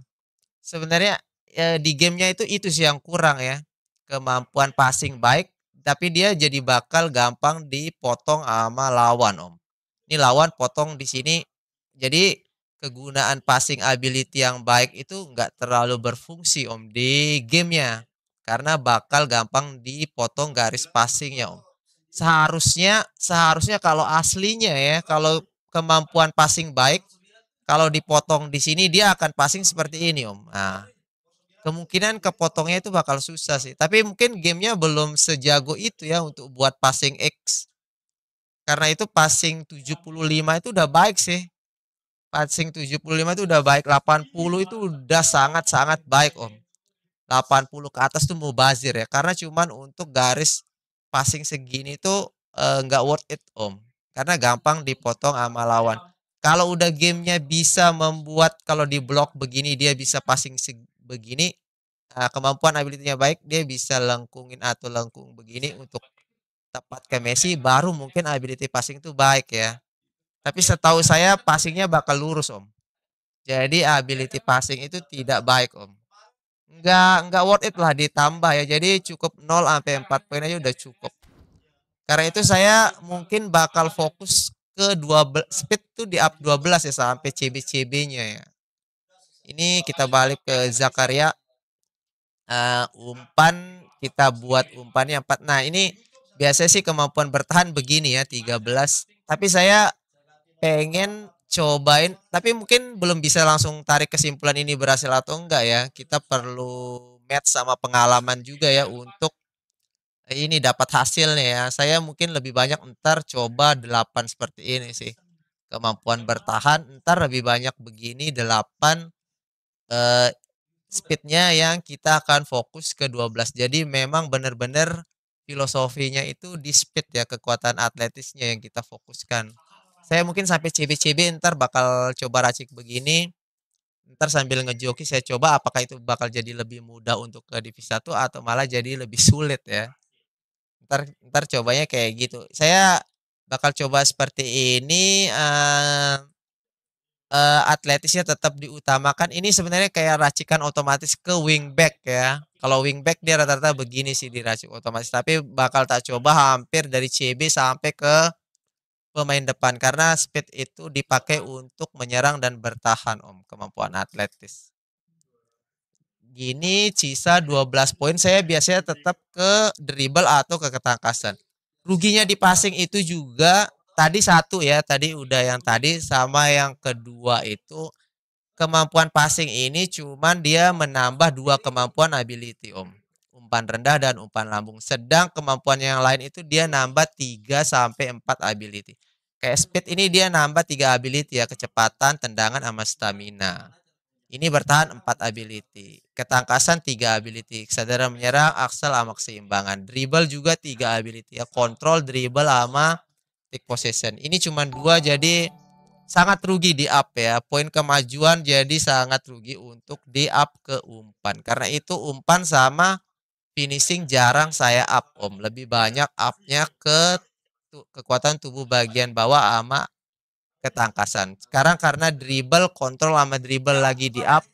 Sebenarnya e, di gamenya itu itu sih yang kurang ya. Kemampuan passing baik, tapi dia jadi bakal gampang dipotong sama lawan om. Ini lawan potong di sini, jadi kegunaan passing ability yang baik itu nggak terlalu berfungsi om di gamenya karena bakal gampang dipotong garis passingnya om. Seharusnya seharusnya kalau aslinya ya kalau kemampuan passing baik, kalau dipotong di sini dia akan passing seperti ini om. Nah, kemungkinan kepotongnya itu bakal susah sih. Tapi mungkin gamenya belum sejago itu ya untuk buat passing X. Karena itu passing 75 itu udah baik sih. Passing 75 itu udah baik. 80 itu udah sangat-sangat baik om. 80 ke atas tuh mau bazir ya. Karena cuman untuk garis passing segini tuh eh, nggak uh, worth it om karena gampang dipotong sama lawan. Kalau udah gamenya bisa membuat kalau di blok begini dia bisa passing begini, ah, kemampuan abilitynya baik, dia bisa lengkungin atau lengkung begini untuk tepat ke Messi, baru mungkin ability passing itu baik ya. Tapi setahu saya passingnya bakal lurus om. Jadi ability passing itu tidak baik om. Enggak enggak worth it lah ditambah ya. Jadi cukup 0 sampai 4 poin aja udah cukup. Karena itu saya mungkin bakal fokus ke 12 speed tuh di up 12 ya sampai CB-CB-nya ya. Ini kita balik ke Zakaria. Uh, umpan kita buat umpannya 4. Nah, ini biasanya sih kemampuan bertahan begini ya 13. Tapi saya pengen cobain tapi mungkin belum bisa langsung tarik kesimpulan ini berhasil atau enggak ya. Kita perlu match sama pengalaman juga ya untuk ini dapat hasilnya ya. Saya mungkin lebih banyak ntar coba delapan seperti ini sih. Kemampuan bertahan ntar lebih banyak begini delapan eh, speednya yang kita akan fokus ke 12. Jadi memang benar-benar filosofinya itu di speed ya kekuatan atletisnya yang kita fokuskan. Saya mungkin sampai CB-CB ntar bakal coba racik begini. Ntar sambil ngejoki saya coba apakah itu bakal jadi lebih mudah untuk ke divisi 1 atau malah jadi lebih sulit ya ntar ntar cobanya kayak gitu saya bakal coba seperti ini uh, uh, atletisnya tetap diutamakan ini sebenarnya kayak racikan otomatis ke wingback ya kalau wingback dia rata-rata begini sih diracik otomatis tapi bakal tak coba hampir dari CB sampai ke pemain depan karena speed itu dipakai untuk menyerang dan bertahan om kemampuan atletis gini sisa 12 poin saya biasanya tetap ke dribble atau ke ketangkasan. Ruginya di passing itu juga tadi satu ya, tadi udah yang tadi sama yang kedua itu kemampuan passing ini cuman dia menambah dua kemampuan ability Om. Umpan rendah dan umpan lambung. Sedang kemampuan yang lain itu dia nambah 3 sampai 4 ability. Kayak speed ini dia nambah 3 ability ya, kecepatan, tendangan sama stamina. Ini bertahan empat ability. Ketangkasan tiga ability. Kesadaran menyerang, aksel sama keseimbangan. Dribble juga tiga ability. Ya. Control, dribble sama take possession. Ini cuma dua jadi sangat rugi di up ya. Poin kemajuan jadi sangat rugi untuk di up ke umpan. Karena itu umpan sama finishing jarang saya up om. Lebih banyak upnya ke kekuatan tubuh bagian bawah sama ketangkasan. Sekarang karena dribble kontrol sama dribble lagi di up,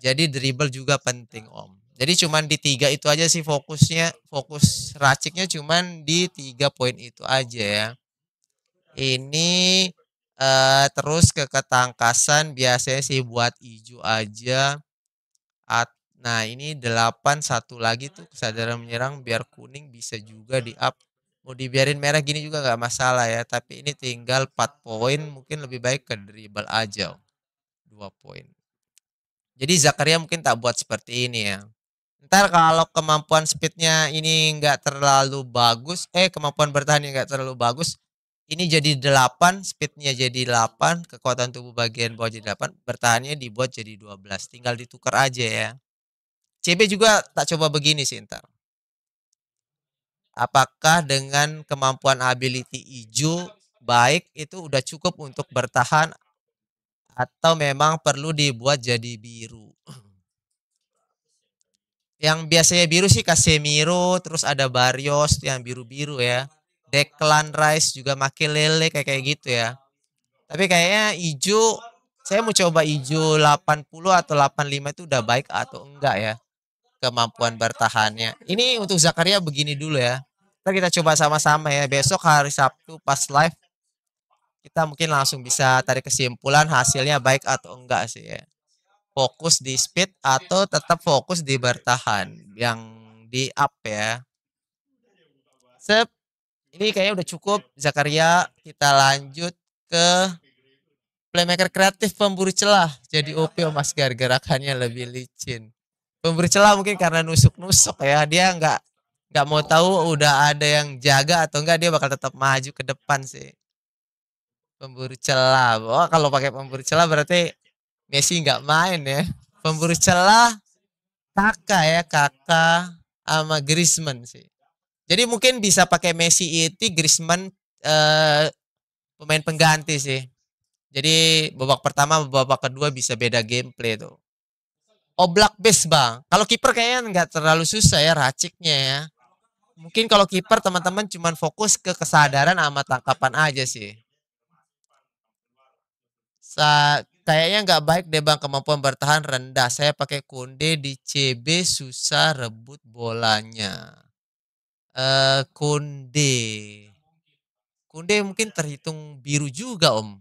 jadi dribble juga penting om. Jadi cuman di tiga itu aja sih fokusnya, fokus raciknya cuman di tiga poin itu aja ya. Ini uh, terus ke ketangkasan biasanya sih buat hijau aja. At, nah ini delapan satu lagi tuh kesadaran menyerang biar kuning bisa juga di up mau dibiarin merah gini juga nggak masalah ya tapi ini tinggal 4 poin mungkin lebih baik ke dribble aja dua poin jadi Zakaria mungkin tak buat seperti ini ya ntar kalau kemampuan speednya ini nggak terlalu bagus eh kemampuan bertahannya nggak terlalu bagus ini jadi 8 speednya jadi 8 kekuatan tubuh bagian bawah jadi 8 bertahannya dibuat jadi 12 tinggal ditukar aja ya CB juga tak coba begini sih ntar apakah dengan kemampuan ability hijau baik itu udah cukup untuk bertahan atau memang perlu dibuat jadi biru. [clears throat] Yang biasanya biru sih Casemiro, terus ada Barrios yang biru-biru ya. Declan Rice juga makin lele kayak kayak gitu ya. Tapi kayaknya hijau saya mau coba hijau 80 atau 85 itu udah baik atau enggak ya kemampuan bertahannya. Ini untuk Zakaria begini dulu ya. Ntar kita coba sama-sama ya. Besok hari Sabtu pas live kita mungkin langsung bisa tarik kesimpulan hasilnya baik atau enggak sih ya. Fokus di speed atau tetap fokus di bertahan yang di up ya. Sep. Ini kayaknya udah cukup Zakaria, kita lanjut ke playmaker kreatif pemburu celah. Jadi OP Mas Gar gerakannya lebih licin. Pemburu celah mungkin karena nusuk-nusuk ya, dia enggak nggak mau tahu udah ada yang jaga atau enggak dia bakal tetap maju ke depan sih pemburu celah oh kalau pakai pemburu celah berarti Messi nggak main ya pemburu celah Kakak ya Kakak sama Griezmann sih jadi mungkin bisa pakai Messi itu Griezmann eh, pemain pengganti sih jadi babak pertama babak kedua bisa beda gameplay tuh Oblak base bang. Kalau kiper kayaknya nggak terlalu susah ya raciknya ya mungkin kalau kiper teman-teman cuman fokus ke kesadaran sama tangkapan aja sih. Sa kayaknya nggak baik deh bang kemampuan bertahan rendah. Saya pakai kunde di CB susah rebut bolanya. Uh, kunde. Kunde mungkin terhitung biru juga om.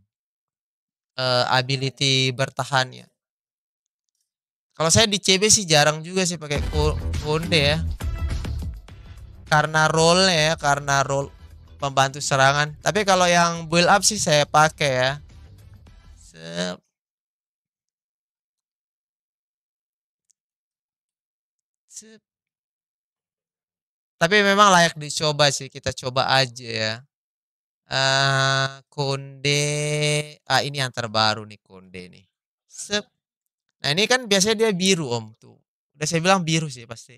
Uh, eh, ability bertahannya. Kalau saya di CB sih jarang juga sih pakai kunde ya karena role ya karena role pembantu serangan tapi kalau yang build up sih saya pakai ya Sep. Sep. tapi memang layak dicoba sih kita coba aja ya uh, eh, konde ah ini yang terbaru nih konde nih Sep. nah ini kan biasanya dia biru om tuh udah saya bilang biru sih pasti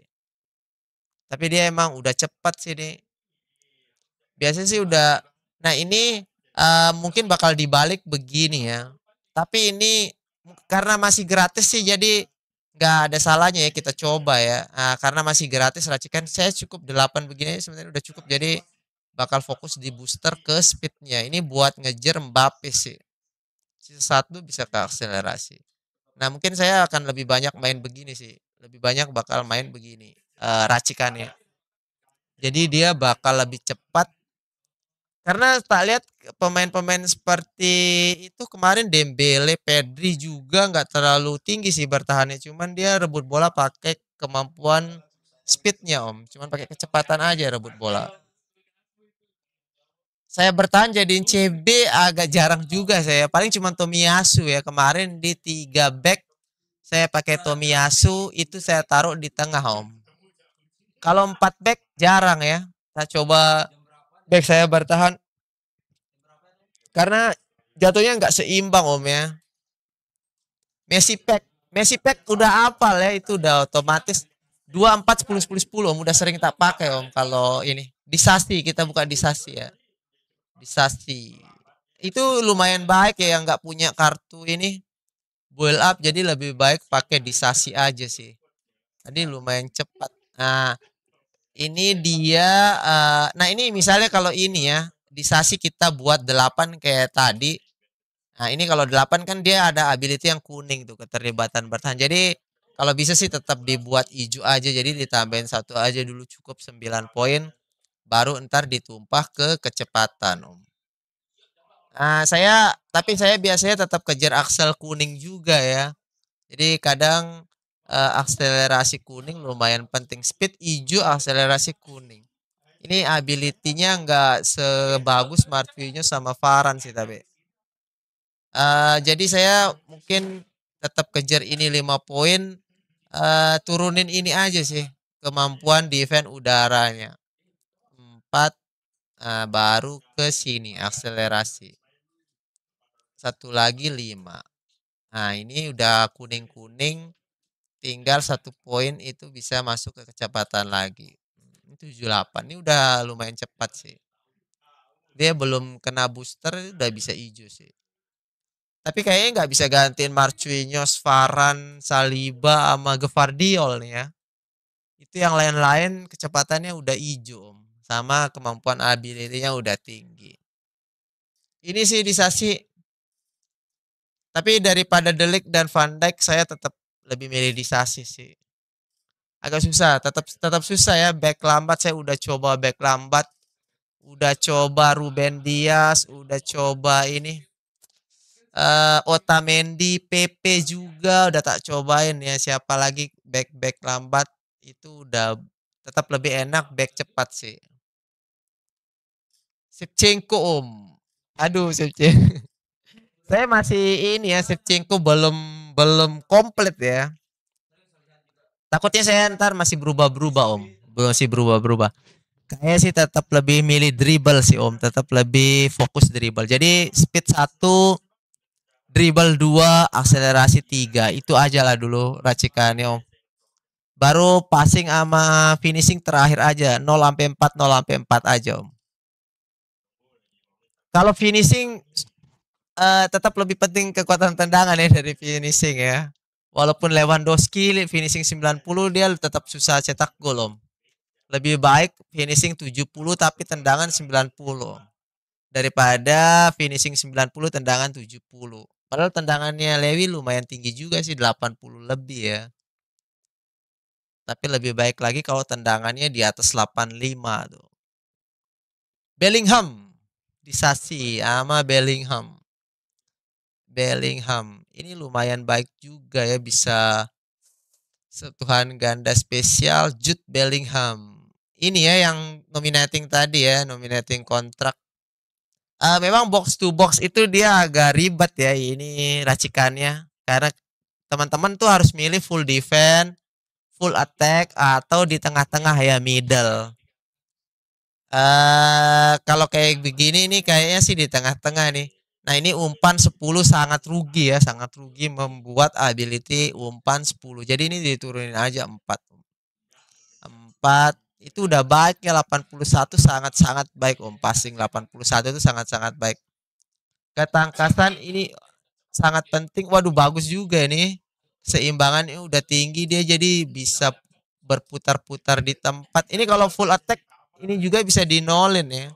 tapi dia emang udah cepat sih nih. Biasanya sih udah. Nah ini uh, mungkin bakal dibalik begini ya. Tapi ini karena masih gratis sih jadi nggak ada salahnya ya kita coba ya nah, karena masih gratis racikan saya cukup 8 begini sebenarnya udah cukup jadi bakal fokus di booster ke speednya ini buat ngejar Mbappe sih sisa satu bisa ke akselerasi nah mungkin saya akan lebih banyak main begini sih lebih banyak bakal main begini uh, eh, racikannya. Jadi dia bakal lebih cepat karena tak lihat pemain-pemain seperti itu kemarin Dembele, Pedri juga nggak terlalu tinggi sih bertahannya, cuman dia rebut bola pakai kemampuan speednya om, cuman pakai kecepatan aja rebut bola. Saya bertahan jadiin CB agak jarang juga saya, paling cuma Tomiyasu ya kemarin di tiga back saya pakai Tomiyasu itu saya taruh di tengah om. Kalau empat back jarang ya. Saya coba back saya bertahan. Karena jatuhnya nggak seimbang om ya. Messi pack, Messi pack udah apal ya itu udah otomatis dua empat sepuluh sepuluh sepuluh om udah sering tak pakai om kalau ini disasi kita bukan disasi ya disasi itu lumayan baik ya yang nggak punya kartu ini build up jadi lebih baik pakai disasi aja sih tadi lumayan cepat Nah, ini dia uh, nah ini misalnya kalau ini ya, di sasi kita buat 8 kayak tadi. Nah, ini kalau 8 kan dia ada ability yang kuning tuh keterlibatan bertahan. Jadi kalau bisa sih tetap dibuat hijau aja. Jadi ditambahin satu aja dulu cukup 9 poin baru ntar ditumpah ke kecepatan, Om. Nah, saya tapi saya biasanya tetap kejar aksel kuning juga ya. Jadi kadang uh, akselerasi kuning lumayan penting. Speed hijau akselerasi kuning. Ini ability-nya nggak sebagus View-nya sama Faran sih tapi. Uh, eh, jadi saya mungkin tetap kejar ini lima poin. Uh, turunin ini aja sih kemampuan defense udaranya. Empat uh, baru ke sini akselerasi. Satu lagi lima. Nah, ini udah kuning-kuning tinggal satu poin itu bisa masuk ke kecepatan lagi. 78 hmm, ini udah lumayan cepat sih. Dia belum kena booster udah bisa hijau sih. Tapi kayaknya nggak bisa gantiin Marquinhos, Varan, Saliba sama Gevardiol nih ya. Itu yang lain-lain kecepatannya udah hijau om. Sama kemampuan ability-nya udah tinggi. Ini sih Disasi Tapi daripada Delik dan Van Dijk saya tetap lebih milih di Sasi sih agak susah tetap tetap susah ya back lambat saya udah coba back lambat udah coba Ruben Dias udah coba ini uh, Otamendi PP juga udah tak cobain ya siapa lagi back back lambat itu udah tetap lebih enak back cepat sih Shevchenko om aduh Shevchenko [laughs] saya masih ini ya Shevchenko belum belum komplit ya. Takutnya saya ntar masih berubah-berubah om, masih berubah-berubah. Kayaknya sih tetap lebih milih dribble sih om, tetap lebih fokus dribble. Jadi speed satu dribble dua akselerasi tiga Itu aja lah dulu racikannya om. Baru passing sama finishing terakhir aja, 0 sampai 4, 0 sampai 4 aja om. Kalau finishing uh, tetap lebih penting kekuatan tendangan ya dari finishing ya. Walaupun Lewandowski finishing 90 dia tetap susah cetak gol om. Lebih baik finishing 70 tapi tendangan 90 daripada finishing 90 tendangan 70. Padahal tendangannya Lewi lumayan tinggi juga sih 80 lebih ya. Tapi lebih baik lagi kalau tendangannya di atas 85 tuh. Bellingham disasi sama Bellingham. Bellingham. Ini lumayan baik juga ya bisa setuhan ganda spesial Jude Bellingham. Ini ya yang nominating tadi ya, nominating kontrak. Uh, memang box to box itu dia agak ribet ya ini racikannya karena teman-teman tuh harus milih full defense, full attack atau di tengah-tengah ya middle. Uh, kalau kayak begini nih kayaknya sih di tengah-tengah nih. Nah ini umpan 10 sangat rugi ya, sangat rugi membuat ability umpan 10. Jadi ini diturunin aja 4. 4 itu udah baiknya 81 sangat-sangat baik om oh, passing 81 itu sangat-sangat baik. Ketangkasan ini sangat penting. Waduh bagus juga ini. Seimbangan ini udah tinggi dia jadi bisa berputar-putar di tempat. Ini kalau full attack ini juga bisa dinolin ya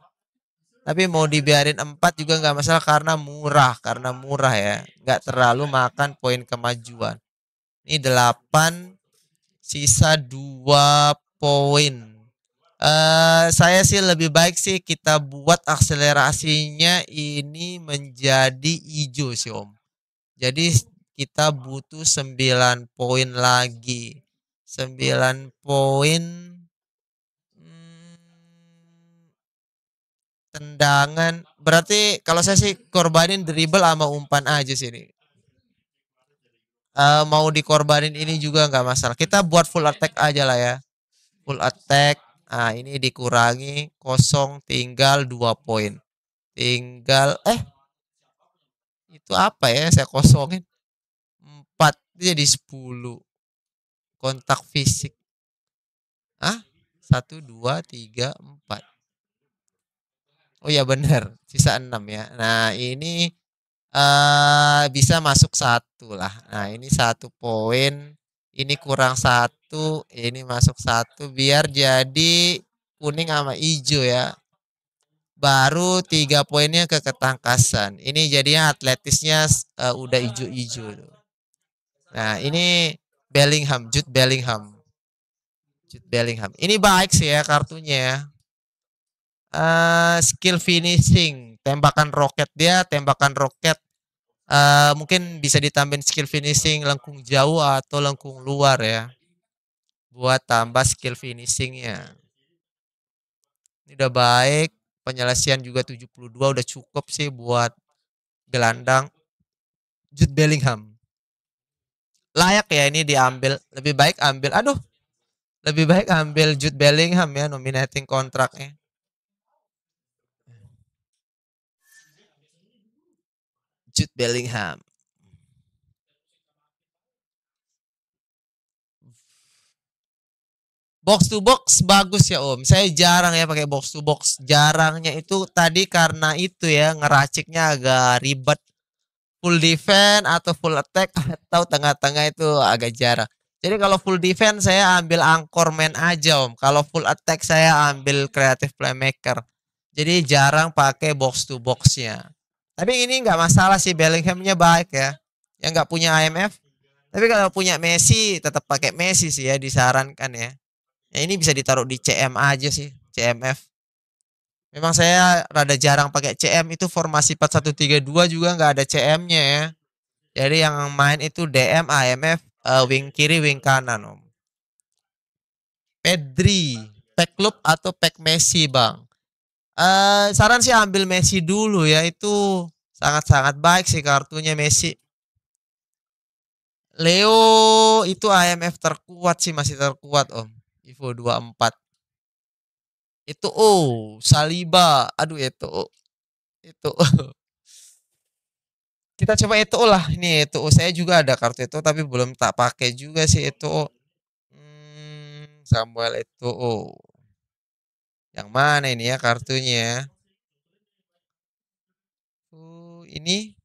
tapi mau dibiarin empat juga nggak masalah karena murah karena murah ya nggak terlalu makan poin kemajuan ini delapan sisa dua poin uh, saya sih lebih baik sih kita buat akselerasinya ini menjadi hijau sih om jadi kita butuh sembilan poin lagi sembilan poin tendangan berarti kalau saya sih korbanin dribble sama umpan aja sih ini uh, mau dikorbanin ini juga nggak masalah kita buat full attack aja lah ya full attack nah ini dikurangi kosong tinggal dua poin tinggal eh itu apa ya saya kosongin empat jadi sepuluh kontak fisik ah satu dua tiga empat Oh ya benar, sisa 6 ya. Nah, ini uh, bisa masuk satu lah. Nah, ini satu poin, ini kurang satu, ini masuk satu biar jadi kuning sama hijau ya. Baru tiga poinnya ke ketangkasan. Ini jadinya atletisnya uh, udah hijau-hijau. Nah, ini Bellingham, Jude Bellingham. Jude Bellingham. Ini baik sih ya kartunya ya uh, skill finishing, tembakan roket dia, tembakan roket uh, mungkin bisa ditambahin skill finishing lengkung jauh atau lengkung luar ya. Buat tambah skill finishingnya. Ini udah baik, penyelesaian juga 72 udah cukup sih buat gelandang Jude Bellingham. Layak ya ini diambil, lebih baik ambil. Aduh, lebih baik ambil Jude Bellingham ya nominating kontraknya. Jude Bellingham. box to box bagus ya Om. Saya jarang ya pakai box to box. Jarangnya itu tadi karena itu ya ngeraciknya agak ribet. Full defense atau full attack [laughs] atau tengah-tengah itu agak jarang. Jadi kalau full defense saya ambil angkor man aja Om. Kalau full attack saya ambil creative playmaker. Jadi jarang pakai box to boxnya. Tapi ini nggak masalah sih Bellinghamnya baik ya. Yang nggak punya IMF. Tapi kalau punya Messi tetap pakai Messi sih ya disarankan ya. ya ini bisa ditaruh di CM aja sih, CMF. Memang saya rada jarang pakai CM itu formasi 4132 juga nggak ada CM-nya ya. Jadi yang main itu DM, IMF, uh, eh, wing kiri, wing kanan om. Pedri, pack club atau pack Messi bang? Uh, saran sih ambil Messi dulu ya itu sangat-sangat baik sih kartunya Messi. Leo itu IMF terkuat sih masih terkuat Om. Ivo 24. Itu oh Saliba. Aduh itu oh. Itu Kita coba itu lah. Ini itu oh. saya juga ada kartu itu tapi belum tak pakai juga sih itu oh. Hmm, Samuel itu oh. Yang mana ini ya kartunya? Uh, ini.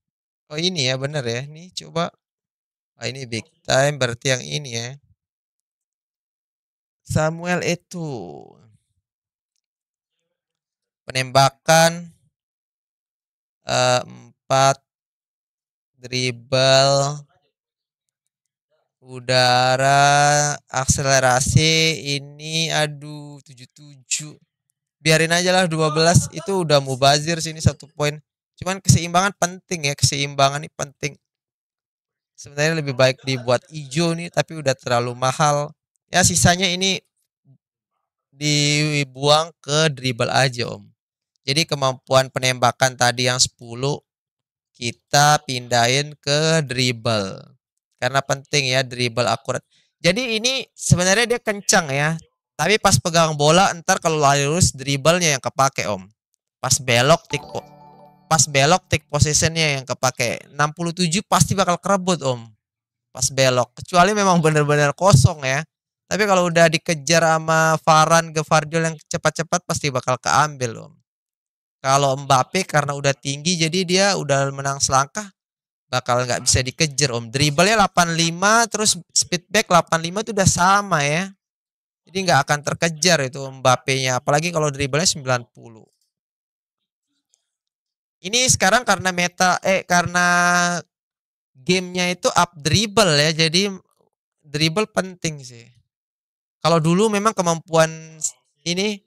Oh, ini ya bener ya. Ini coba. Oh, ini big time berarti yang ini ya. Samuel itu penembakan uh, eh, 4 dribble udara akselerasi ini aduh 77 biarin aja lah 12 itu udah mubazir sini satu poin cuman keseimbangan penting ya keseimbangan ini penting sebenarnya lebih baik dibuat hijau nih tapi udah terlalu mahal ya sisanya ini dibuang ke dribble aja om jadi kemampuan penembakan tadi yang 10 kita pindahin ke dribble karena penting ya dribble akurat jadi ini sebenarnya dia kencang ya tapi pas pegang bola ntar kalau lari lurus dribblenya yang kepake om. Pas belok tik po pas belok tik posisinya yang kepake. 67 pasti bakal kerebut om. Pas belok. Kecuali memang bener-bener kosong ya. Tapi kalau udah dikejar sama ke Gevardiol yang cepat-cepat pasti bakal keambil om. Kalau Mbappe karena udah tinggi jadi dia udah menang selangkah bakal nggak bisa dikejar om. Dribblenya 85 terus speedback back 85 itu udah sama ya jadi nggak akan terkejar itu Mbappe-nya, apalagi kalau dribblenya 90. Ini sekarang karena meta eh karena gamenya itu up dribble ya, jadi dribble penting sih. Kalau dulu memang kemampuan ini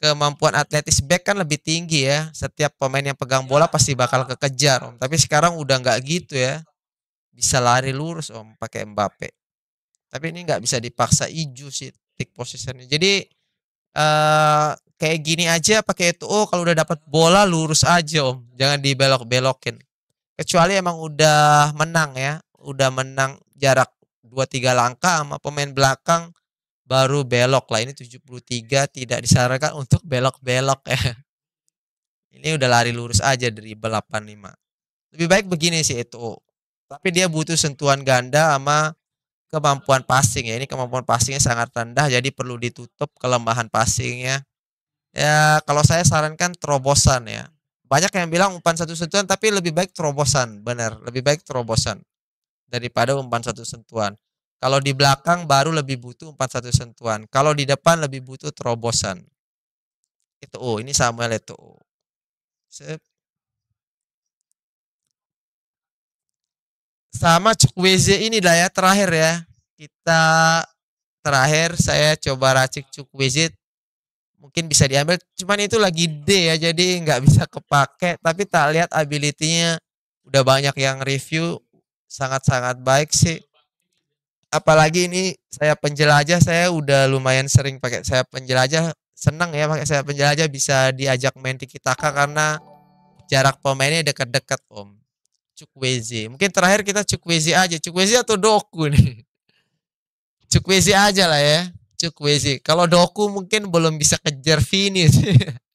kemampuan atletis back kan lebih tinggi ya. Setiap pemain yang pegang bola pasti bakal kekejar om. Tapi sekarang udah nggak gitu ya. Bisa lari lurus om pakai Mbappe. Tapi ini nggak bisa dipaksa hijau sih take positionnya jadi uh, kayak gini aja pakai itu oh kalau udah dapat bola lurus aja om jangan dibelok-belokin kecuali emang udah menang ya udah menang jarak 2-3 langkah sama pemain belakang baru belok lah ini 73 tidak disarankan untuk belok-belok ya ini udah lari lurus aja dari 85 lebih baik begini sih itu tapi dia butuh sentuhan ganda sama kemampuan passing ya. Ini kemampuan passingnya sangat rendah jadi perlu ditutup kelemahan passingnya. Ya kalau saya sarankan terobosan ya. Banyak yang bilang umpan satu sentuhan tapi lebih baik terobosan, benar, lebih baik terobosan daripada umpan satu sentuhan. Kalau di belakang baru lebih butuh umpan satu sentuhan. Kalau di depan lebih butuh terobosan. Itu oh, ini Samuel itu. Sip. sama cuk ini lah ya terakhir ya kita terakhir saya coba racik cuk mungkin bisa diambil cuman itu lagi D ya jadi nggak bisa kepake tapi tak lihat ability udah banyak yang review sangat-sangat baik sih apalagi ini saya penjelajah saya udah lumayan sering pakai saya penjelajah senang ya pakai saya penjelajah bisa diajak main tiki taka karena jarak pemainnya dekat-dekat om cukwezi. Mungkin terakhir kita cukwezi aja. Cukwezi atau doku nih? [laughs] Cukwezi aja lah ya. Cukwezi. Kalau doku mungkin belum bisa kejar finish.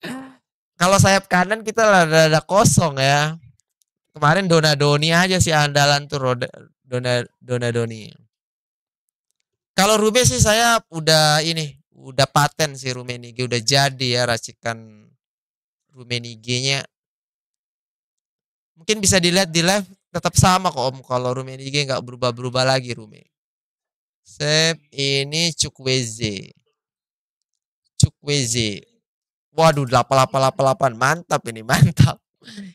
[laughs] Kalau sayap kanan kita rada-rada kosong ya. Kemarin Dona Doni aja sih andalan tuh roda, Dona Dona Doni. Kalau Rube sih saya udah ini, udah paten sih Rumenigi udah jadi ya racikan Rumenigi-nya mungkin bisa dilihat di live tetap sama kok om kalau room ini nggak berubah-berubah lagi room ya. Sep ini Cukweze. Cukweze. Waduh 8888 mantap ini [laughs] mantap.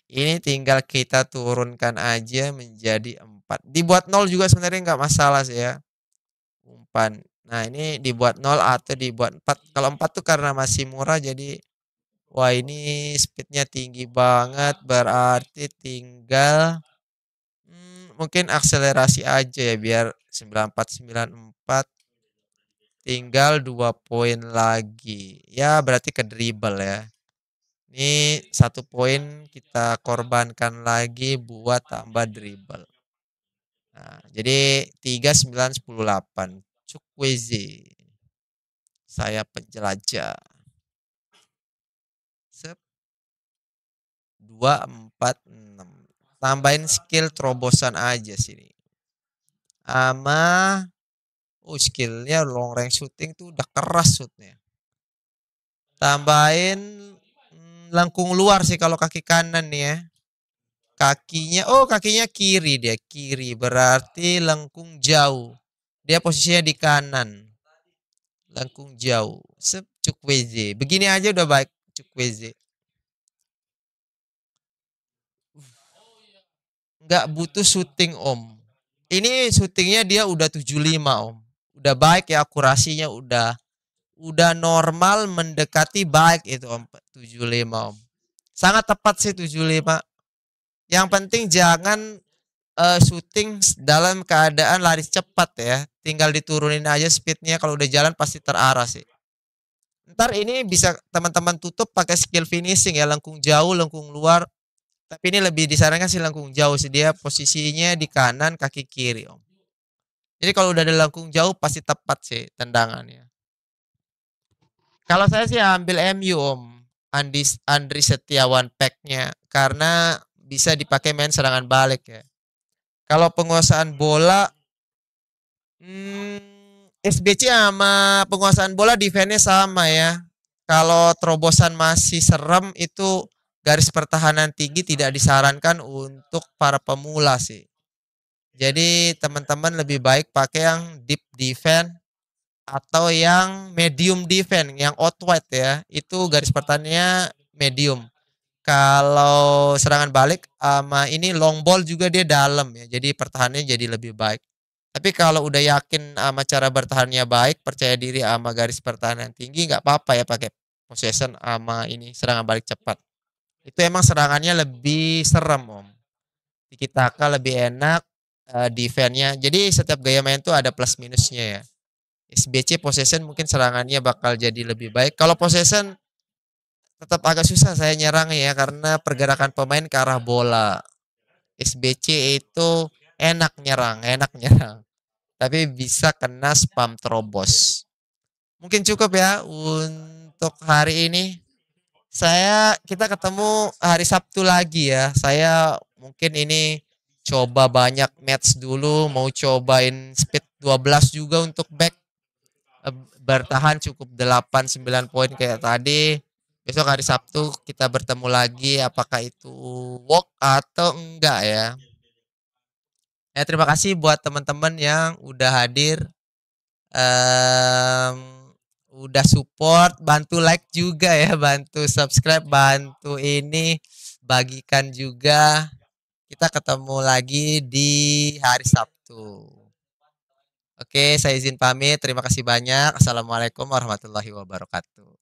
Ini tinggal kita turunkan aja menjadi empat Dibuat nol juga sebenarnya nggak masalah sih ya. Umpan. Nah ini dibuat nol atau dibuat empat Kalau empat tuh karena masih murah jadi Wah ini speednya tinggi banget berarti tinggal hmm, mungkin akselerasi aja ya biar 9494 tinggal 2 poin lagi ya berarti ke dribble ya ini satu poin kita korbankan lagi buat tambah dribble nah, jadi cukup Cukwezi saya penjelajah dua empat enam tambahin skill terobosan aja sini ama oh uh, skillnya long range shooting tuh udah keras shootnya tambahin hmm, langkung luar sih kalau kaki kanan nih ya kakinya oh kakinya kiri dia kiri berarti lengkung jauh dia posisinya di kanan lengkung jauh sep cuk begini aja udah baik cukweze nggak butuh syuting om. Ini syutingnya dia udah 75 om. Udah baik ya akurasinya udah udah normal mendekati baik itu om 75 om. Sangat tepat sih 75. Yang penting jangan uh, syuting dalam keadaan lari cepat ya. Tinggal diturunin aja speednya kalau udah jalan pasti terarah sih. Ntar ini bisa teman-teman tutup pakai skill finishing ya, lengkung jauh, lengkung luar, tapi ini lebih disarankan sih langkung jauh sih dia posisinya di kanan kaki kiri om. Jadi kalau udah ada langkung jauh pasti tepat sih tendangannya. Kalau saya sih ambil MU om Andi Andri Setiawan packnya karena bisa dipakai main serangan balik ya. Kalau penguasaan bola hmm, SBC sama penguasaan bola defense sama ya. Kalau terobosan masih serem itu garis pertahanan tinggi tidak disarankan untuk para pemula sih. Jadi teman-teman lebih baik pakai yang deep defense atau yang medium defense, yang out wide ya. Itu garis pertahanannya medium. Kalau serangan balik sama ini long ball juga dia dalam ya. Jadi pertahanannya jadi lebih baik. Tapi kalau udah yakin sama cara bertahannya baik, percaya diri sama garis pertahanan tinggi, nggak apa-apa ya pakai possession sama ini serangan balik cepat itu emang serangannya lebih serem om kita akan lebih enak uh, eh, defense-nya jadi setiap gaya main tuh ada plus minusnya ya SBC possession mungkin serangannya bakal jadi lebih baik kalau possession tetap agak susah saya nyerang ya karena pergerakan pemain ke arah bola SBC itu enak nyerang enak nyerang tapi bisa kena spam terobos mungkin cukup ya untuk hari ini saya kita ketemu hari Sabtu lagi ya. Saya mungkin ini coba banyak match dulu, mau cobain speed 12 juga untuk back bertahan cukup 8 9 poin kayak tadi. Besok hari Sabtu kita bertemu lagi apakah itu walk atau enggak ya. Ya terima kasih buat teman-teman yang udah hadir. Um, udah support, bantu like juga ya, bantu subscribe, bantu ini, bagikan juga. Kita ketemu lagi di hari Sabtu. Oke, saya izin pamit. Terima kasih banyak. Assalamualaikum warahmatullahi wabarakatuh.